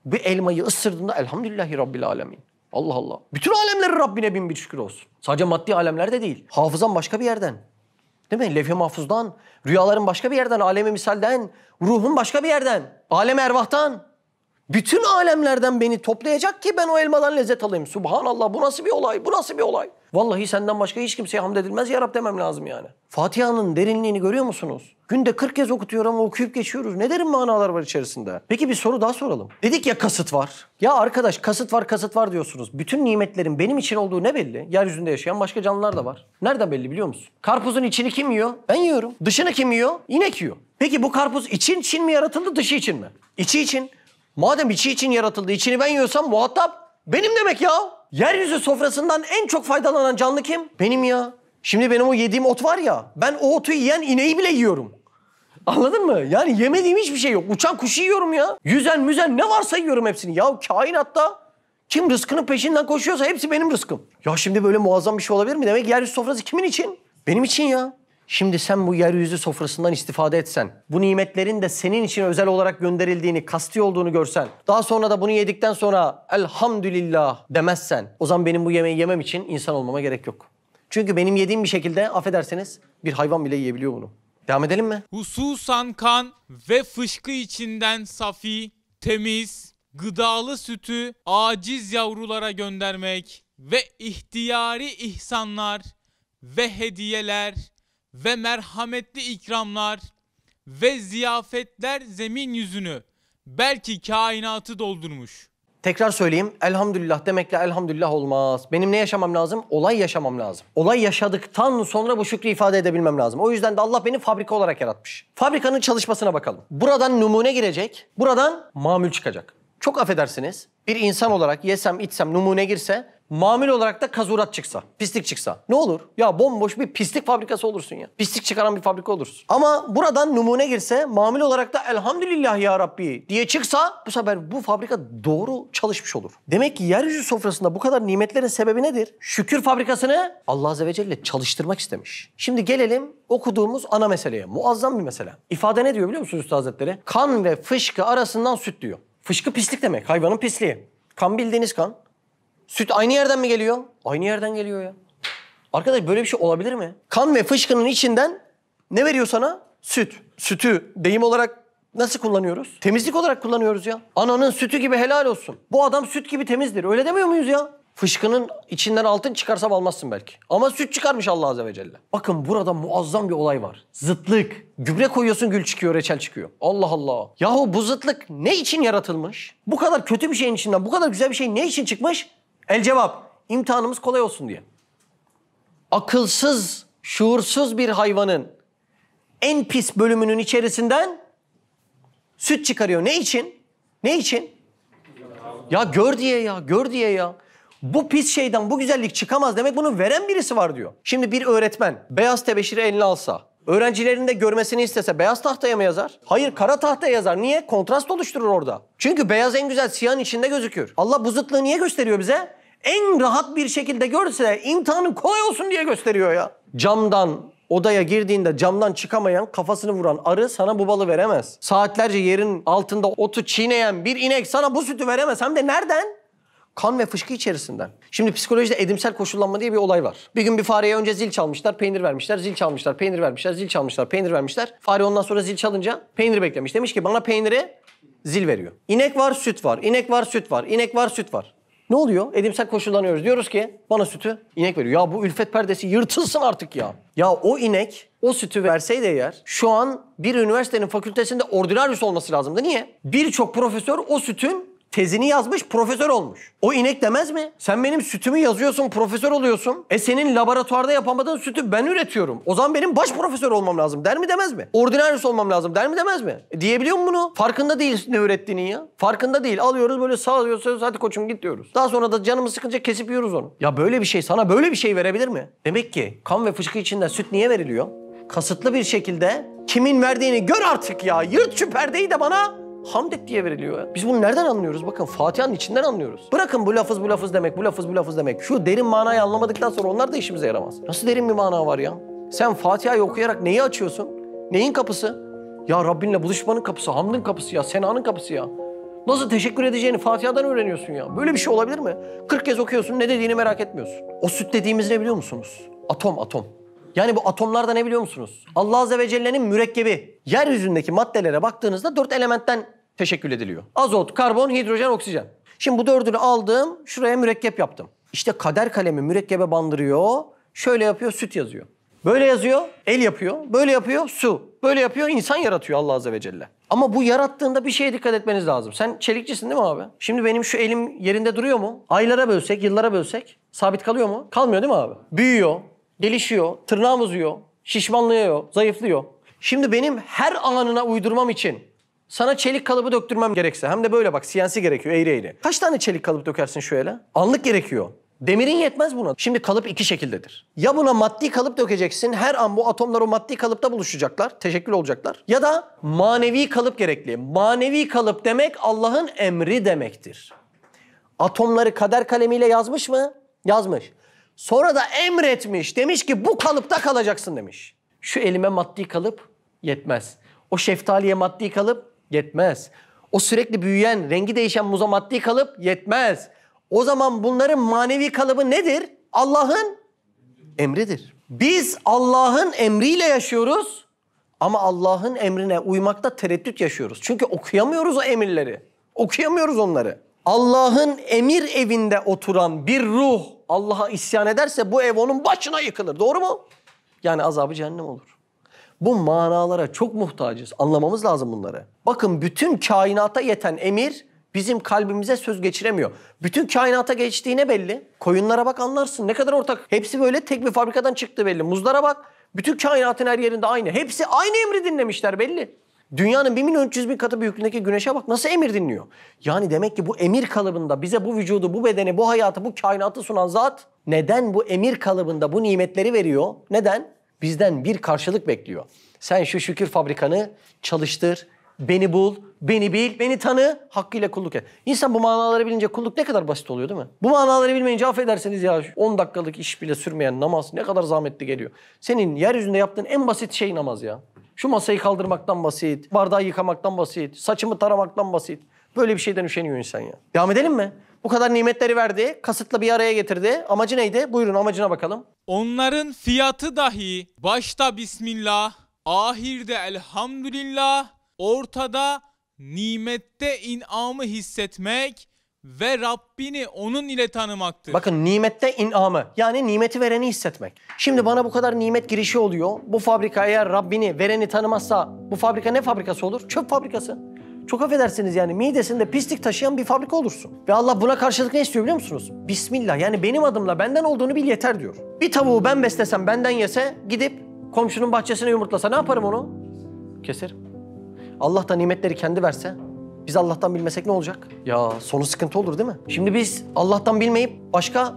bir elmayı ısırdığında elhamdülillahi rabbil alemin. Allah Allah. Bütün alemleri Rabbine bin bir şükür olsun. Sadece maddi alemlerde değil. Hafızan başka bir yerden. Değil mi? Levh-i mahfuzdan, rüyaların başka bir yerden, aleme misalden, ruhun başka bir yerden, aleme ervahtan. Bütün alemlerden beni toplayacak ki ben o elmadan lezzet alayım. Subhanallah bu nasıl bir olay, bu nasıl bir olay. Vallahi senden başka hiç kimseye hamd edilmez ya Rab demem lazım yani. Fatiha'nın derinliğini görüyor musunuz? Günde 40 kez okutuyor ama okuyup geçiyoruz. Ne derin manalar var içerisinde? Peki bir soru daha soralım. Dedik ya kasıt var. Ya arkadaş kasıt var kasıt var diyorsunuz. Bütün nimetlerin benim için olduğu ne belli? Yeryüzünde yaşayan başka canlılar da var. Nereden belli biliyor musun? Karpuzun içini kim yiyor? Ben yiyorum. Dışını kim yiyor? İnek yiyor. Peki bu karpuz için için mi yaratıldı dışı için mi? İçi için. Madem içi için yaratıldı içini ben yiyorsam muhatap benim demek ya. Yeryüzü sofrasından en çok faydalanan canlı kim? Benim ya. Şimdi benim o yediğim ot var ya, ben o otu yiyen ineği bile yiyorum. Anladın mı? Yani yemediğim hiçbir şey yok. Uçan kuşu yiyorum ya. Yüzen müzen ne varsa yiyorum hepsini. Ya kainatta kim rızkının peşinden koşuyorsa hepsi benim rızkım. Ya şimdi böyle muazzam bir şey olabilir mi? Demek yeryüzü sofrası kimin için? Benim için ya. Şimdi sen bu yeryüzü sofrasından istifade etsen, bu nimetlerin de senin için özel olarak gönderildiğini, kasti olduğunu görsen, daha sonra da bunu yedikten sonra elhamdülillah demezsen, o zaman benim bu yemeği yemem için insan olmama gerek yok. Çünkü benim yediğim bir şekilde affederseniz bir hayvan bile yiyebiliyor bunu. Devam edelim mi? Hususan kan ve fışkı içinden safi, temiz, gıdalı sütü aciz yavrulara göndermek ve ihtiyari ihsanlar ve hediyeler ve merhametli ikramlar ve ziyafetler zemin yüzünü belki kainatı doldurmuş. Tekrar söyleyeyim. Elhamdülillah demekle elhamdülillah olmaz. Benim ne yaşamam lazım? Olay yaşamam lazım. Olay yaşadıktan sonra bu şükrü ifade edebilmem lazım. O yüzden de Allah beni fabrika olarak yaratmış. Fabrikanın çalışmasına bakalım. Buradan numune girecek, buradan mamül çıkacak. Çok affedersiniz. Bir insan olarak yesem içsem numune girse mamül olarak da kazurat çıksa, pislik çıksa ne olur? Ya bomboş bir pislik fabrikası olursun ya. Pislik çıkaran bir fabrika olursun. Ama buradan numune girse mamül olarak da elhamdülillah ya Rabbi diye çıksa bu sefer bu fabrika doğru çalışmış olur. Demek ki yeryüzü sofrasında bu kadar nimetlerin sebebi nedir? Şükür fabrikasını Allah Azze ve Celle çalıştırmak istemiş. Şimdi gelelim okuduğumuz ana meseleye. Muazzam bir mesele. İfade ne diyor biliyor musunuz Üstad Hazretleri? Kan ve fışkı arasından süt diyor. Fışkı pislik demek. Hayvanın pisliği. Kan bildiğiniz kan. Süt aynı yerden mi geliyor? Aynı yerden geliyor ya. Arkadaş böyle bir şey olabilir mi? Kan ve fışkının içinden ne veriyor sana? Süt. Sütü deyim olarak nasıl kullanıyoruz? Temizlik olarak kullanıyoruz ya. Ananın sütü gibi helal olsun. Bu adam süt gibi temizdir. Öyle demiyor muyuz ya? Fışkının içinden altın çıkarsa almazsın belki. Ama süt çıkarmış Allah Azze ve Celle. Bakın burada muazzam bir olay var. Zıtlık. Gübre koyuyorsun gül çıkıyor, reçel çıkıyor. Allah Allah. Yahu bu zıtlık ne için yaratılmış? Bu kadar kötü bir şeyin içinden bu kadar güzel bir şey ne için çıkmış? El cevap imtihanımız kolay olsun diye. Akılsız, şuursuz bir hayvanın en pis bölümünün içerisinden süt çıkarıyor. Ne için? Ne için? Ya gör diye ya, gör diye ya. Bu pis şeyden bu güzellik çıkamaz demek bunu veren birisi var diyor. Şimdi bir öğretmen beyaz tebeşiri eline alsa, Öğrencilerin de görmesini istese beyaz tahtaya mı yazar? Hayır kara tahtaya yazar. Niye? Kontrast oluşturur orada. Çünkü beyaz en güzel siyahın içinde gözükür. Allah bu zıtlığı niye gösteriyor bize? En rahat bir şekilde görse imtihanın kolay olsun diye gösteriyor ya. Camdan odaya girdiğinde camdan çıkamayan, kafasını vuran arı sana bu balı veremez. Saatlerce yerin altında otu çiğneyen bir inek sana bu sütü veremez. Hem de nereden? Kan ve fışkı içerisinden. Şimdi psikolojide edimsel koşullanma diye bir olay var. Bir gün bir fareye önce zil çalmışlar, peynir vermişler, zil çalmışlar, peynir vermişler, zil çalmışlar, peynir vermişler. Fare ondan sonra zil çalınca peynir beklemiş. Demiş ki bana peyniri zil veriyor. İnek var, süt var. İnek var, süt var. İnek var, süt var. Ne oluyor? Edimsel koşullanıyoruz. Diyoruz ki bana sütü inek veriyor. Ya bu ülfet perdesi yırtılsın artık ya. Ya o inek o sütü verseydi eğer şu an bir üniversitenin fakültesinde ordinaryus olması lazımdı. Niye? Birçok profesör o sütün tezini yazmış profesör olmuş. O inek demez mi? Sen benim sütümü yazıyorsun profesör oluyorsun. E senin laboratuvarda yapamadığın sütü ben üretiyorum. O zaman benim baş profesör olmam lazım der mi demez mi? Ordinarius olmam lazım der mi demez mi? E, diyebiliyor mu bunu? Farkında değil ne ürettiğini ya. Farkında değil. Alıyoruz böyle sağlıyoruz sağ, hadi koçum git diyoruz. Daha sonra da canımız sıkınca kesip yiyoruz onu. Ya böyle bir şey sana böyle bir şey verebilir mi? Demek ki kan ve fışkı içinde süt niye veriliyor? Kasıtlı bir şekilde kimin verdiğini gör artık ya. Yırt şu perdeyi de bana Hamdet diye veriliyor Biz bunu nereden anlıyoruz? Bakın Fatiha'nın içinden anlıyoruz. Bırakın bu lafız bu lafız demek, bu lafız bu lafız demek. Şu derin manayı anlamadıktan sonra onlar da işimize yaramaz. Nasıl derin bir mana var ya? Sen Fatiha'yı okuyarak neyi açıyorsun? Neyin kapısı? Ya Rabbinle buluşmanın kapısı, hamdın kapısı ya, senanın kapısı ya. Nasıl teşekkür edeceğini Fatiha'dan öğreniyorsun ya. Böyle bir şey olabilir mi? 40 kez okuyorsun, ne dediğini merak etmiyorsun. O süt dediğimiz ne biliyor musunuz? Atom, atom. Yani bu atomlar da ne biliyor musunuz? Allah Azze ve Celle'nin mürekkebi. Yeryüzündeki maddelere baktığınızda dört elementten teşekkül ediliyor. Azot, karbon, hidrojen, oksijen. Şimdi bu dördünü aldım, şuraya mürekkep yaptım. İşte kader kalemi mürekkebe bandırıyor. Şöyle yapıyor, süt yazıyor. Böyle yazıyor, el yapıyor. Böyle yapıyor, su. Böyle yapıyor, insan yaratıyor Allah Azze ve Celle. Ama bu yarattığında bir şeye dikkat etmeniz lazım. Sen çelikçisin değil mi abi? Şimdi benim şu elim yerinde duruyor mu? Aylara bölsek, yıllara bölsek sabit kalıyor mu? Kalmıyor değil mi abi? Büyüyor, gelişiyor, tırnağım uzuyor, şişmanlıyor, zayıflıyor. Şimdi benim her anına uydurmam için sana çelik kalıbı döktürmem gerekse hem de böyle bak CNC gerekiyor eğri eğri. Kaç tane çelik kalıp dökersin şöyle? Anlık gerekiyor. Demirin yetmez buna. Şimdi kalıp iki şekildedir. Ya buna maddi kalıp dökeceksin. Her an bu atomlar o maddi kalıpta buluşacaklar. Teşekkül olacaklar. Ya da manevi kalıp gerekli. Manevi kalıp demek Allah'ın emri demektir. Atomları kader kalemiyle yazmış mı? Yazmış. Sonra da emretmiş. Demiş ki bu kalıpta kalacaksın demiş. Şu elime maddi kalıp yetmez. O şeftaliye maddi kalıp yetmez. O sürekli büyüyen, rengi değişen muza maddi kalıp yetmez. O zaman bunların manevi kalıbı nedir? Allah'ın emridir. Biz Allah'ın emriyle yaşıyoruz ama Allah'ın emrine uymakta tereddüt yaşıyoruz. Çünkü okuyamıyoruz o emirleri. Okuyamıyoruz onları. Allah'ın emir evinde oturan bir ruh Allah'a isyan ederse bu ev onun başına yıkılır. Doğru mu? Yani azabı cehennem olur. Bu manalara çok muhtacız. Anlamamız lazım bunları. Bakın bütün kainata yeten emir bizim kalbimize söz geçiremiyor. Bütün kainata geçtiğine belli. Koyunlara bak anlarsın. Ne kadar ortak. Hepsi böyle tek bir fabrikadan çıktı belli. Muzlara bak. Bütün kainatın her yerinde aynı. Hepsi aynı emri dinlemişler belli. Dünyanın 1 milyon 300 bin katı büyüklüğündeki güneşe bak nasıl emir dinliyor. Yani demek ki bu emir kalıbında bize bu vücudu, bu bedeni, bu hayatı, bu kainatı sunan zat neden bu emir kalıbında bu nimetleri veriyor? Neden? Bizden bir karşılık bekliyor. Sen şu şükür fabrikanı çalıştır, beni bul, beni bil, beni tanı, hakkıyla kulluk et. İnsan bu manaları bilince kulluk ne kadar basit oluyor değil mi? Bu manaları bilmeyince affedersiniz ya 10 dakikalık iş bile sürmeyen namaz ne kadar zahmetli geliyor. Senin yeryüzünde yaptığın en basit şey namaz ya. Şu masayı kaldırmaktan basit, bardağı yıkamaktan basit, saçımı taramaktan basit. Böyle bir şeyden üşeniyor insan ya. Devam edelim mi? Bu kadar nimetleri verdi, kasıtla bir araya getirdi. Amacı neydi? Buyurun amacına bakalım. Onların fiyatı dahi başta bismillah, ahirde elhamdülillah, ortada nimette inamı hissetmek, ve Rabbini onun ile tanımaktır. Bakın nimette inamı yani nimeti vereni hissetmek. Şimdi bana bu kadar nimet girişi oluyor. Bu fabrika eğer Rabbini vereni tanımazsa bu fabrika ne fabrikası olur? Çöp fabrikası. Çok affedersiniz yani midesinde pislik taşıyan bir fabrika olursun. Ve Allah buna karşılık ne istiyor biliyor musunuz? Bismillah yani benim adımla benden olduğunu bil yeter diyor. Bir tavuğu ben beslesem benden yese gidip komşunun bahçesine yumurtlasa ne yaparım onu? Keserim. Allah da nimetleri kendi verse biz Allah'tan bilmesek ne olacak? Ya sonu sıkıntı olur değil mi? Şimdi biz Allah'tan bilmeyip başka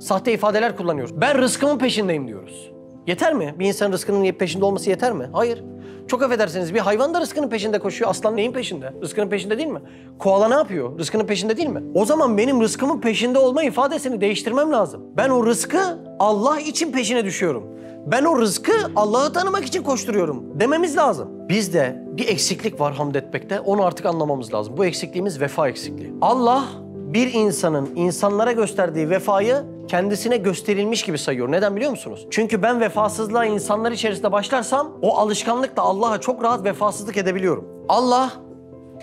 sahte ifadeler kullanıyoruz. Ben rızkımın peşindeyim diyoruz. Yeter mi? Bir insanın rızkının peşinde olması yeter mi? Hayır. Çok affedersiniz bir hayvan da rızkının peşinde koşuyor. Aslan neyin peşinde? Rızkının peşinde değil mi? Koala ne yapıyor? Rızkının peşinde değil mi? O zaman benim rızkımın peşinde olma ifadesini değiştirmem lazım. Ben o rızkı Allah için peşine düşüyorum. Ben o rızkı Allah'ı tanımak için koşturuyorum dememiz lazım. Bizde bir eksiklik var hamd etmekte. Onu artık anlamamız lazım. Bu eksikliğimiz vefa eksikliği. Allah bir insanın insanlara gösterdiği vefayı kendisine gösterilmiş gibi sayıyor. Neden biliyor musunuz? Çünkü ben vefasızlığa insanlar içerisinde başlarsam o alışkanlıkla Allah'a çok rahat vefasızlık edebiliyorum. Allah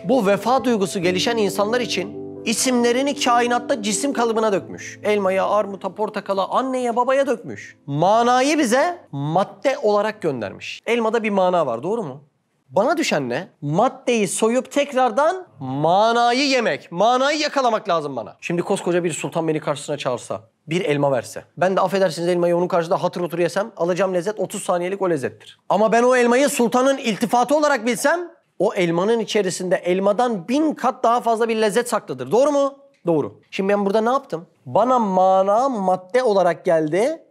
bu vefa duygusu gelişen insanlar için İsimlerini kainatta cisim kalıbına dökmüş. Elmaya, armuta, portakala, anneye, babaya dökmüş. Manayı bize madde olarak göndermiş. Elmada bir mana var doğru mu? Bana düşen ne? Maddeyi soyup tekrardan manayı yemek, manayı yakalamak lazım bana. Şimdi koskoca bir sultan beni karşısına çağırsa, bir elma verse. Ben de affedersiniz elmayı onun karşısında hatır otur yesem alacağım lezzet 30 saniyelik o lezzettir. Ama ben o elmayı sultanın iltifatı olarak bilsem o elmanın içerisinde elmadan bin kat daha fazla bir lezzet saklıdır. Doğru mu? Doğru. Şimdi ben burada ne yaptım? Bana mana madde olarak geldi.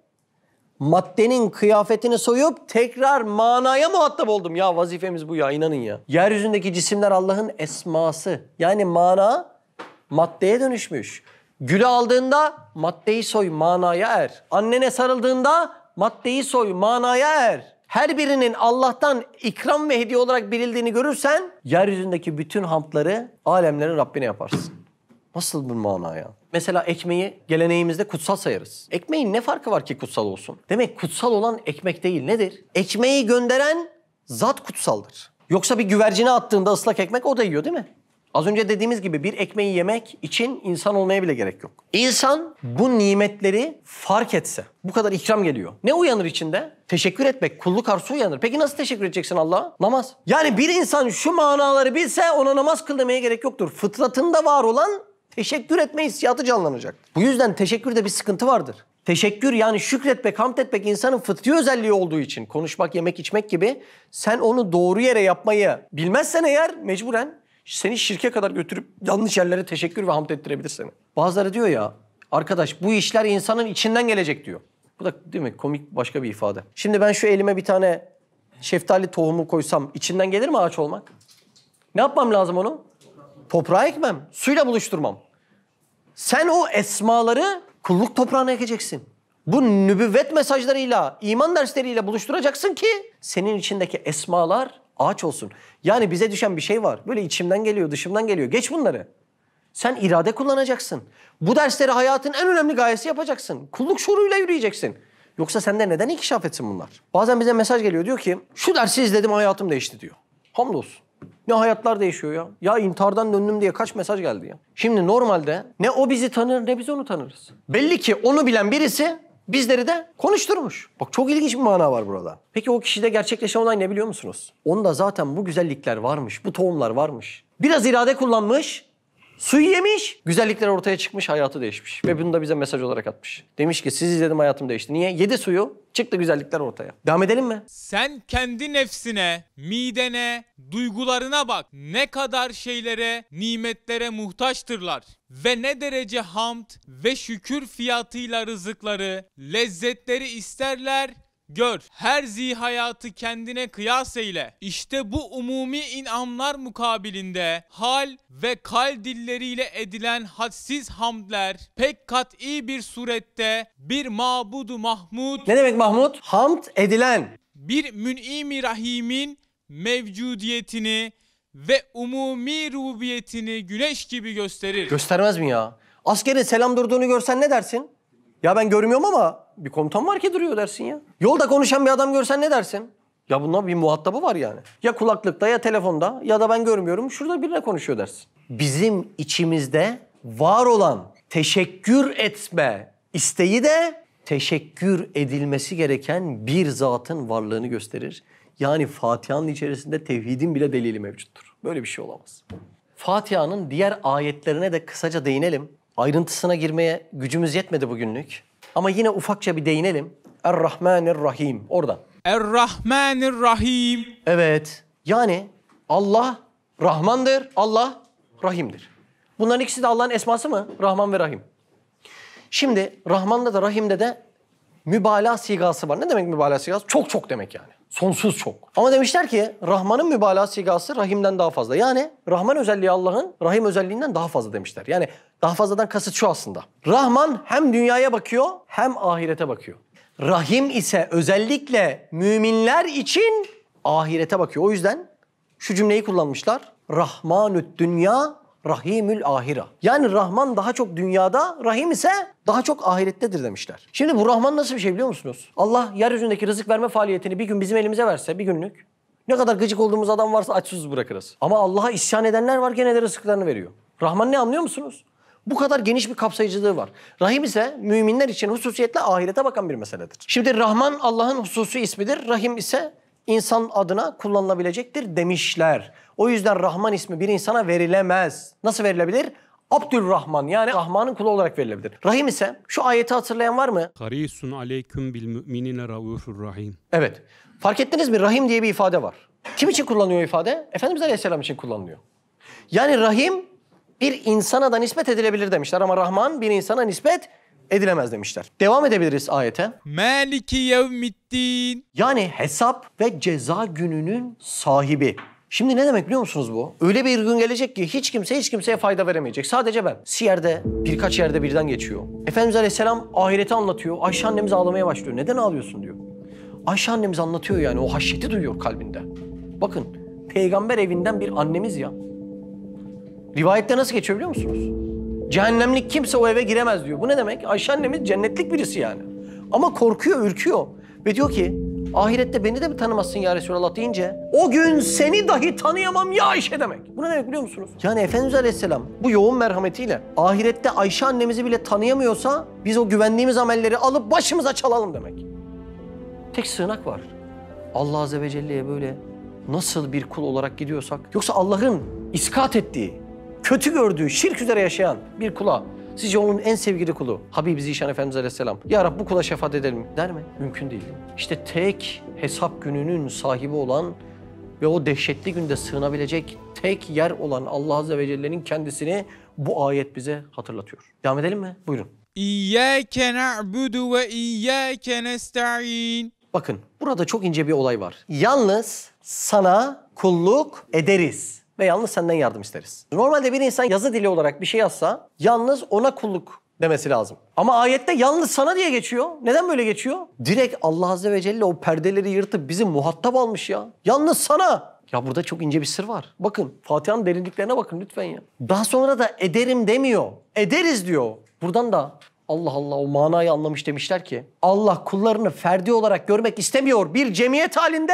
Maddenin kıyafetini soyup tekrar manaya muhatap oldum. Ya vazifemiz bu ya inanın ya. Yeryüzündeki cisimler Allah'ın esması. Yani mana maddeye dönüşmüş. Gülü aldığında maddeyi soy manaya er. Annene sarıldığında maddeyi soy manaya er her birinin Allah'tan ikram ve hediye olarak birildiğini görürsen yeryüzündeki bütün hamdları alemlerin Rabbine yaparsın. Nasıl bu mana ya? Mesela ekmeği geleneğimizde kutsal sayarız. Ekmeğin ne farkı var ki kutsal olsun? Demek kutsal olan ekmek değil nedir? Ekmeği gönderen zat kutsaldır. Yoksa bir güvercine attığında ıslak ekmek o da yiyor değil mi? Az önce dediğimiz gibi bir ekmeği yemek için insan olmaya bile gerek yok. İnsan bu nimetleri fark etse, bu kadar ikram geliyor. Ne uyanır içinde? Teşekkür etmek, kulluk arzusu uyanır. Peki nasıl teşekkür edeceksin Allah'a? Namaz. Yani bir insan şu manaları bilse ona namaz kıl demeye gerek yoktur. Fıtratında var olan teşekkür etme hissiyatı canlanacak. Bu yüzden teşekkürde bir sıkıntı vardır. Teşekkür yani şükretmek, hamd etmek insanın fıtri özelliği olduğu için konuşmak, yemek, içmek gibi sen onu doğru yere yapmayı bilmezsen eğer mecburen seni şirke kadar götürüp yanlış yerlere teşekkür ve hamd ettirebilir seni. Bazıları diyor ya arkadaş bu işler insanın içinden gelecek diyor. Bu da değil mi komik başka bir ifade. Şimdi ben şu elime bir tane şeftali tohumu koysam içinden gelir mi ağaç olmak? Ne yapmam lazım onu? Toprağa ekmem, suyla buluşturmam. Sen o esmaları kulluk toprağına ekeceksin. Bu nübüvvet mesajlarıyla, iman dersleriyle buluşturacaksın ki senin içindeki esmalar ağaç olsun. Yani bize düşen bir şey var. Böyle içimden geliyor, dışımdan geliyor. Geç bunları. Sen irade kullanacaksın. Bu dersleri hayatın en önemli gayesi yapacaksın. Kulluk şuuruyla yürüyeceksin. Yoksa sende neden inkişaf etsin bunlar? Bazen bize mesaj geliyor diyor ki şu dersi izledim hayatım değişti diyor. Hamdolsun. Ne hayatlar değişiyor ya. Ya intihardan döndüm diye kaç mesaj geldi ya. Şimdi normalde ne o bizi tanır ne biz onu tanırız. Belli ki onu bilen birisi bizleri de konuşturmuş. Bak çok ilginç bir mana var burada. Peki o kişide gerçekleşen olay ne biliyor musunuz? Onda zaten bu güzellikler varmış, bu tohumlar varmış. Biraz irade kullanmış, Suyu yemiş. Güzellikler ortaya çıkmış, hayatı değişmiş. Ve bunu da bize mesaj olarak atmış. Demiş ki siz izledim hayatım değişti. Niye? Yedi suyu, çıktı güzellikler ortaya. Devam edelim mi? Sen kendi nefsine, midene, duygularına bak. Ne kadar şeylere, nimetlere muhtaçtırlar. Ve ne derece hamd ve şükür fiyatıyla rızıkları, lezzetleri isterler Gör, her zi hayatı kendine kıyas eyle. İşte bu umumi inamlar mukabilinde hal ve kal dilleriyle edilen hadsiz hamdler pek kat'i bir surette bir mabudu Mahmud, Ne demek Mahmud? Hamd edilen. bir mün'imi rahimin mevcudiyetini ve umumi rububiyetini güneş gibi gösterir. Göstermez mi ya? Askerin selam durduğunu görsen ne dersin? Ya ben görmüyorum ama bir komutan var ki duruyor dersin ya. Yolda konuşan bir adam görsen ne dersin? Ya bunun bir muhatabı var yani. Ya kulaklıkta ya telefonda ya da ben görmüyorum şurada birine konuşuyor dersin. Bizim içimizde var olan teşekkür etme isteği de teşekkür edilmesi gereken bir zatın varlığını gösterir. Yani Fatiha'nın içerisinde tevhidin bile delili mevcuttur. Böyle bir şey olamaz. Fatiha'nın diğer ayetlerine de kısaca değinelim. Ayrıntısına girmeye gücümüz yetmedi bugünlük. Ama yine ufakça bir değinelim. Er-Rahmanir-Rahim. Oradan. Er-Rahmanir-Rahim. Evet. Yani Allah Rahmandır, Allah Rahim'dir. Bunların ikisi de Allah'ın esması mı? Rahman ve Rahim. Şimdi Rahman'da da Rahim'de de mübalağa sigası var. Ne demek mübalağa sigası? Çok çok demek yani. Sonsuz çok. Ama demişler ki Rahman'ın mübalağa sigası Rahim'den daha fazla. Yani Rahman özelliği Allah'ın Rahim özelliğinden daha fazla demişler. Yani daha fazladan kasıt şu aslında. Rahman hem dünyaya bakıyor hem ahirete bakıyor. Rahim ise özellikle müminler için ahirete bakıyor. O yüzden şu cümleyi kullanmışlar. Rahmanü't dünya rahimül ahira. Yani Rahman daha çok dünyada, Rahim ise daha çok ahirettedir demişler. Şimdi bu Rahman nasıl bir şey biliyor musunuz? Allah yeryüzündeki rızık verme faaliyetini bir gün bizim elimize verse, bir günlük. Ne kadar gıcık olduğumuz adam varsa açsız bırakırız. Ama Allah'a isyan edenler var gene de rızıklarını veriyor. Rahman ne anlıyor musunuz? Bu kadar geniş bir kapsayıcılığı var. Rahim ise müminler için hususiyetle ahirete bakan bir meseledir. Şimdi Rahman Allah'ın hususi ismidir. Rahim ise insan adına kullanılabilecektir demişler. O yüzden Rahman ismi bir insana verilemez. Nasıl verilebilir? Abdülrahman yani Rahman'ın kulu olarak verilebilir. Rahim ise şu ayeti hatırlayan var mı? Harisun aleyküm bil müminine rahim. Evet. Fark ettiniz mi? Rahim diye bir ifade var. Kim için kullanıyor ifade? Efendimiz Aleyhisselam için kullanılıyor. Yani rahim bir insana da nispet edilebilir demişler ama Rahman bir insana nispet edilemez demişler. Devam edebiliriz ayete. Maliki yevmiddin. Yani hesap ve ceza gününün sahibi. Şimdi ne demek biliyor musunuz bu? Öyle bir gün gelecek ki hiç kimse hiç kimseye fayda veremeyecek. Sadece ben. Siyer'de birkaç yerde birden geçiyor. Efendimiz Aleyhisselam ahireti anlatıyor. Ayşe annemiz ağlamaya başlıyor. Neden ağlıyorsun diyor. Ayşe annemiz anlatıyor yani o haşyeti duyuyor kalbinde. Bakın peygamber evinden bir annemiz ya. Rivayette nasıl geçiyor biliyor musunuz? Cehennemlik kimse o eve giremez diyor. Bu ne demek? Ayşe annemiz cennetlik birisi yani. Ama korkuyor, ürküyor. Ve diyor ki Ahirette beni de mi tanımazsın ya Resulallah deyince o gün seni dahi tanıyamam ya Ayşe demek. Bu ne demek biliyor musunuz? Yani Efendimiz Aleyhisselam bu yoğun merhametiyle ahirette Ayşe annemizi bile tanıyamıyorsa biz o güvendiğimiz amelleri alıp başımıza çalalım demek. Tek sığınak var. Allah Azze ve Celle'ye böyle nasıl bir kul olarak gidiyorsak yoksa Allah'ın iskat ettiği, kötü gördüğü, şirk üzere yaşayan bir kula Sizce onun en sevgili kulu Habibi Zişan Efendimiz Aleyhisselam. Ya Rab bu kula şefaat edelim der mi? Mümkün değil. İşte tek hesap gününün sahibi olan ve o dehşetli günde sığınabilecek tek yer olan Allah Azze ve Celle'nin kendisini bu ayet bize hatırlatıyor. Devam edelim mi? Buyurun. İyyâke na'budu ve iyyâke nesta'in. Bakın burada çok ince bir olay var. Yalnız sana kulluk ederiz ve yalnız senden yardım isteriz. Normalde bir insan yazı dili olarak bir şey yazsa yalnız ona kulluk demesi lazım. Ama ayette yalnız sana diye geçiyor. Neden böyle geçiyor? Direkt Allah Azze ve Celle o perdeleri yırtıp bizi muhatap almış ya. Yalnız sana. Ya burada çok ince bir sır var. Bakın Fatiha'nın derinliklerine bakın lütfen ya. Daha sonra da ederim demiyor. Ederiz diyor. Buradan da Allah Allah o manayı anlamış demişler ki Allah kullarını ferdi olarak görmek istemiyor bir cemiyet halinde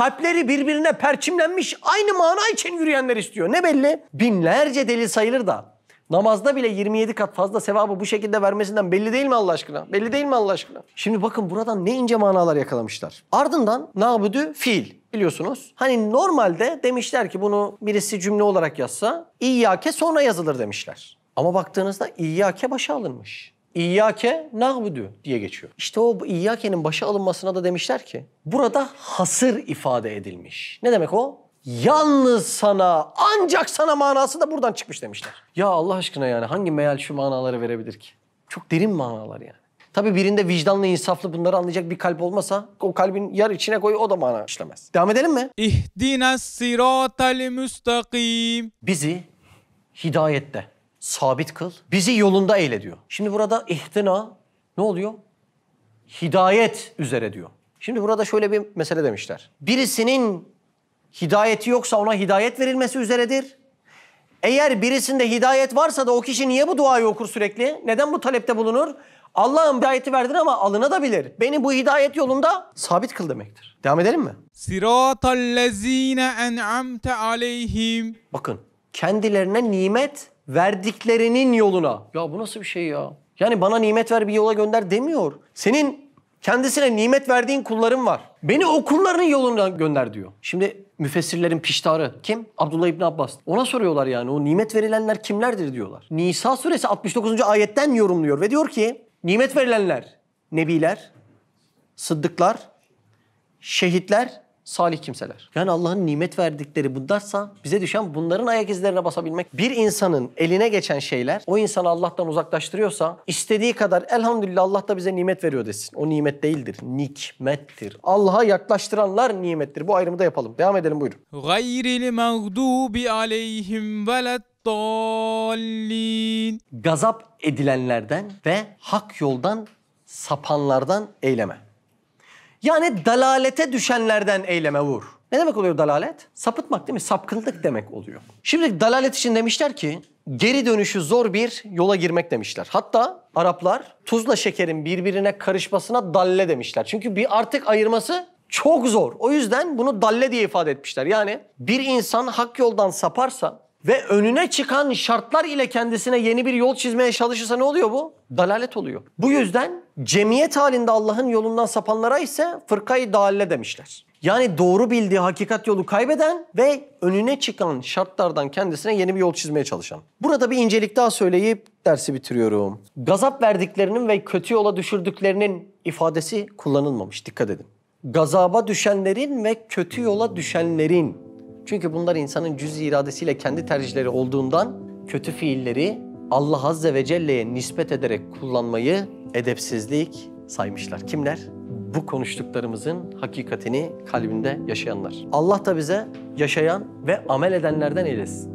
Kalpleri birbirine perçimlenmiş aynı mana için yürüyenler istiyor. Ne belli? Binlerce delil sayılır da Namazda bile 27 kat fazla sevabı bu şekilde vermesinden belli değil mi Allah aşkına? Belli değil mi Allah aşkına? Şimdi bakın buradan ne ince manalar yakalamışlar. Ardından nabudü fiil biliyorsunuz. Hani normalde demişler ki bunu birisi cümle olarak yazsa iyyake sonra yazılır demişler. Ama baktığınızda iyyake başa alınmış. İyyake nahbudu diye geçiyor. İşte o İyyake'nin başa alınmasına da demişler ki burada hasır ifade edilmiş. Ne demek o? Yalnız sana, ancak sana manası da buradan çıkmış demişler. Ya Allah aşkına yani hangi meyal şu manaları verebilir ki? Çok derin manalar yani. Tabii birinde vicdanlı, insaflı bunları anlayacak bir kalp olmasa o kalbin yar içine koy o da mana işlemez. Devam edelim mi? İhdina siratal müstakim. Bizi hidayette, sabit kıl. Bizi yolunda eyle diyor. Şimdi burada ihtina ne oluyor? Hidayet üzere diyor. Şimdi burada şöyle bir mesele demişler. Birisinin hidayeti yoksa ona hidayet verilmesi üzeredir. Eğer birisinde hidayet varsa da o kişi niye bu duayı okur sürekli? Neden bu talepte bulunur? Allah'ın hidayeti verdin ama alına da bilir. Beni bu hidayet yolunda sabit kıl demektir. Devam edelim mi? Siratallezine en'amte aleyhim. Bakın kendilerine nimet verdiklerinin yoluna. Ya bu nasıl bir şey ya? Yani bana nimet ver bir yola gönder demiyor. Senin kendisine nimet verdiğin kulların var. Beni o kulların yoluna gönder diyor. Şimdi müfessirlerin piştarı kim? Abdullah İbni Abbas. Ona soruyorlar yani o nimet verilenler kimlerdir diyorlar. Nisa suresi 69. ayetten yorumluyor ve diyor ki nimet verilenler nebiler, sıddıklar, şehitler salih kimseler. Yani Allah'ın nimet verdikleri bunlarsa bize düşen bunların ayak izlerine basabilmek. Bir insanın eline geçen şeyler o insanı Allah'tan uzaklaştırıyorsa istediği kadar elhamdülillah Allah da bize nimet veriyor desin. O nimet değildir. Nikmettir. Allah'a yaklaştıranlar nimettir. Bu ayrımı da yapalım. Devam edelim buyurun. Gayril mağdubi aleyhim veled Gazap edilenlerden ve hak yoldan sapanlardan eyleme. Yani dalalete düşenlerden eyleme vur. Ne demek oluyor dalalet? Sapıtmak değil mi? Sapkınlık demek oluyor. Şimdi dalalet için demişler ki geri dönüşü zor bir yola girmek demişler. Hatta Araplar tuzla şekerin birbirine karışmasına dalle demişler. Çünkü bir artık ayırması çok zor. O yüzden bunu dalle diye ifade etmişler. Yani bir insan hak yoldan saparsa ve önüne çıkan şartlar ile kendisine yeni bir yol çizmeye çalışırsa ne oluyor bu? Dalalet oluyor. Bu yüzden cemiyet halinde Allah'ın yolundan sapanlara ise fırkayı dalle demişler. Yani doğru bildiği hakikat yolu kaybeden ve önüne çıkan şartlardan kendisine yeni bir yol çizmeye çalışan. Burada bir incelik daha söyleyip dersi bitiriyorum. Gazap verdiklerinin ve kötü yola düşürdüklerinin ifadesi kullanılmamış. Dikkat edin. Gazaba düşenlerin ve kötü yola düşenlerin çünkü bunlar insanın cüz iradesiyle kendi tercihleri olduğundan kötü fiilleri Allah Azze ve Celle'ye nispet ederek kullanmayı edepsizlik saymışlar. Kimler? Bu konuştuklarımızın hakikatini kalbinde yaşayanlar. Allah da bize yaşayan ve amel edenlerden eylesin.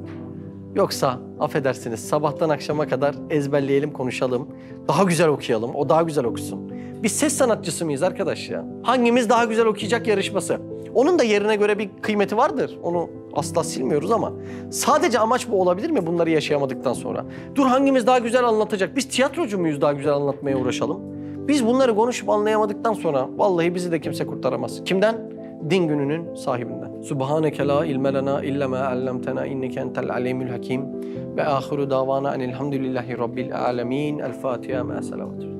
Yoksa affedersiniz sabahtan akşama kadar ezberleyelim konuşalım. Daha güzel okuyalım, o daha güzel okusun. Biz ses sanatçısı mıyız arkadaş ya? Hangimiz daha güzel okuyacak yarışması? Onun da yerine göre bir kıymeti vardır. Onu asla silmiyoruz ama sadece amaç bu olabilir mi bunları yaşayamadıktan sonra? Dur hangimiz daha güzel anlatacak? Biz tiyatrocu muyuz daha güzel anlatmaya uğraşalım? Biz bunları konuşup anlayamadıktan sonra vallahi bizi de kimse kurtaramaz. Kimden? Din gününün sahibinden. Subhaneke la ilme lena illa ma allamtena inneke entel alimul hakim ve ahiru davana enilhamdülillahi rabbil alemin. El Fatiha ma salavatü.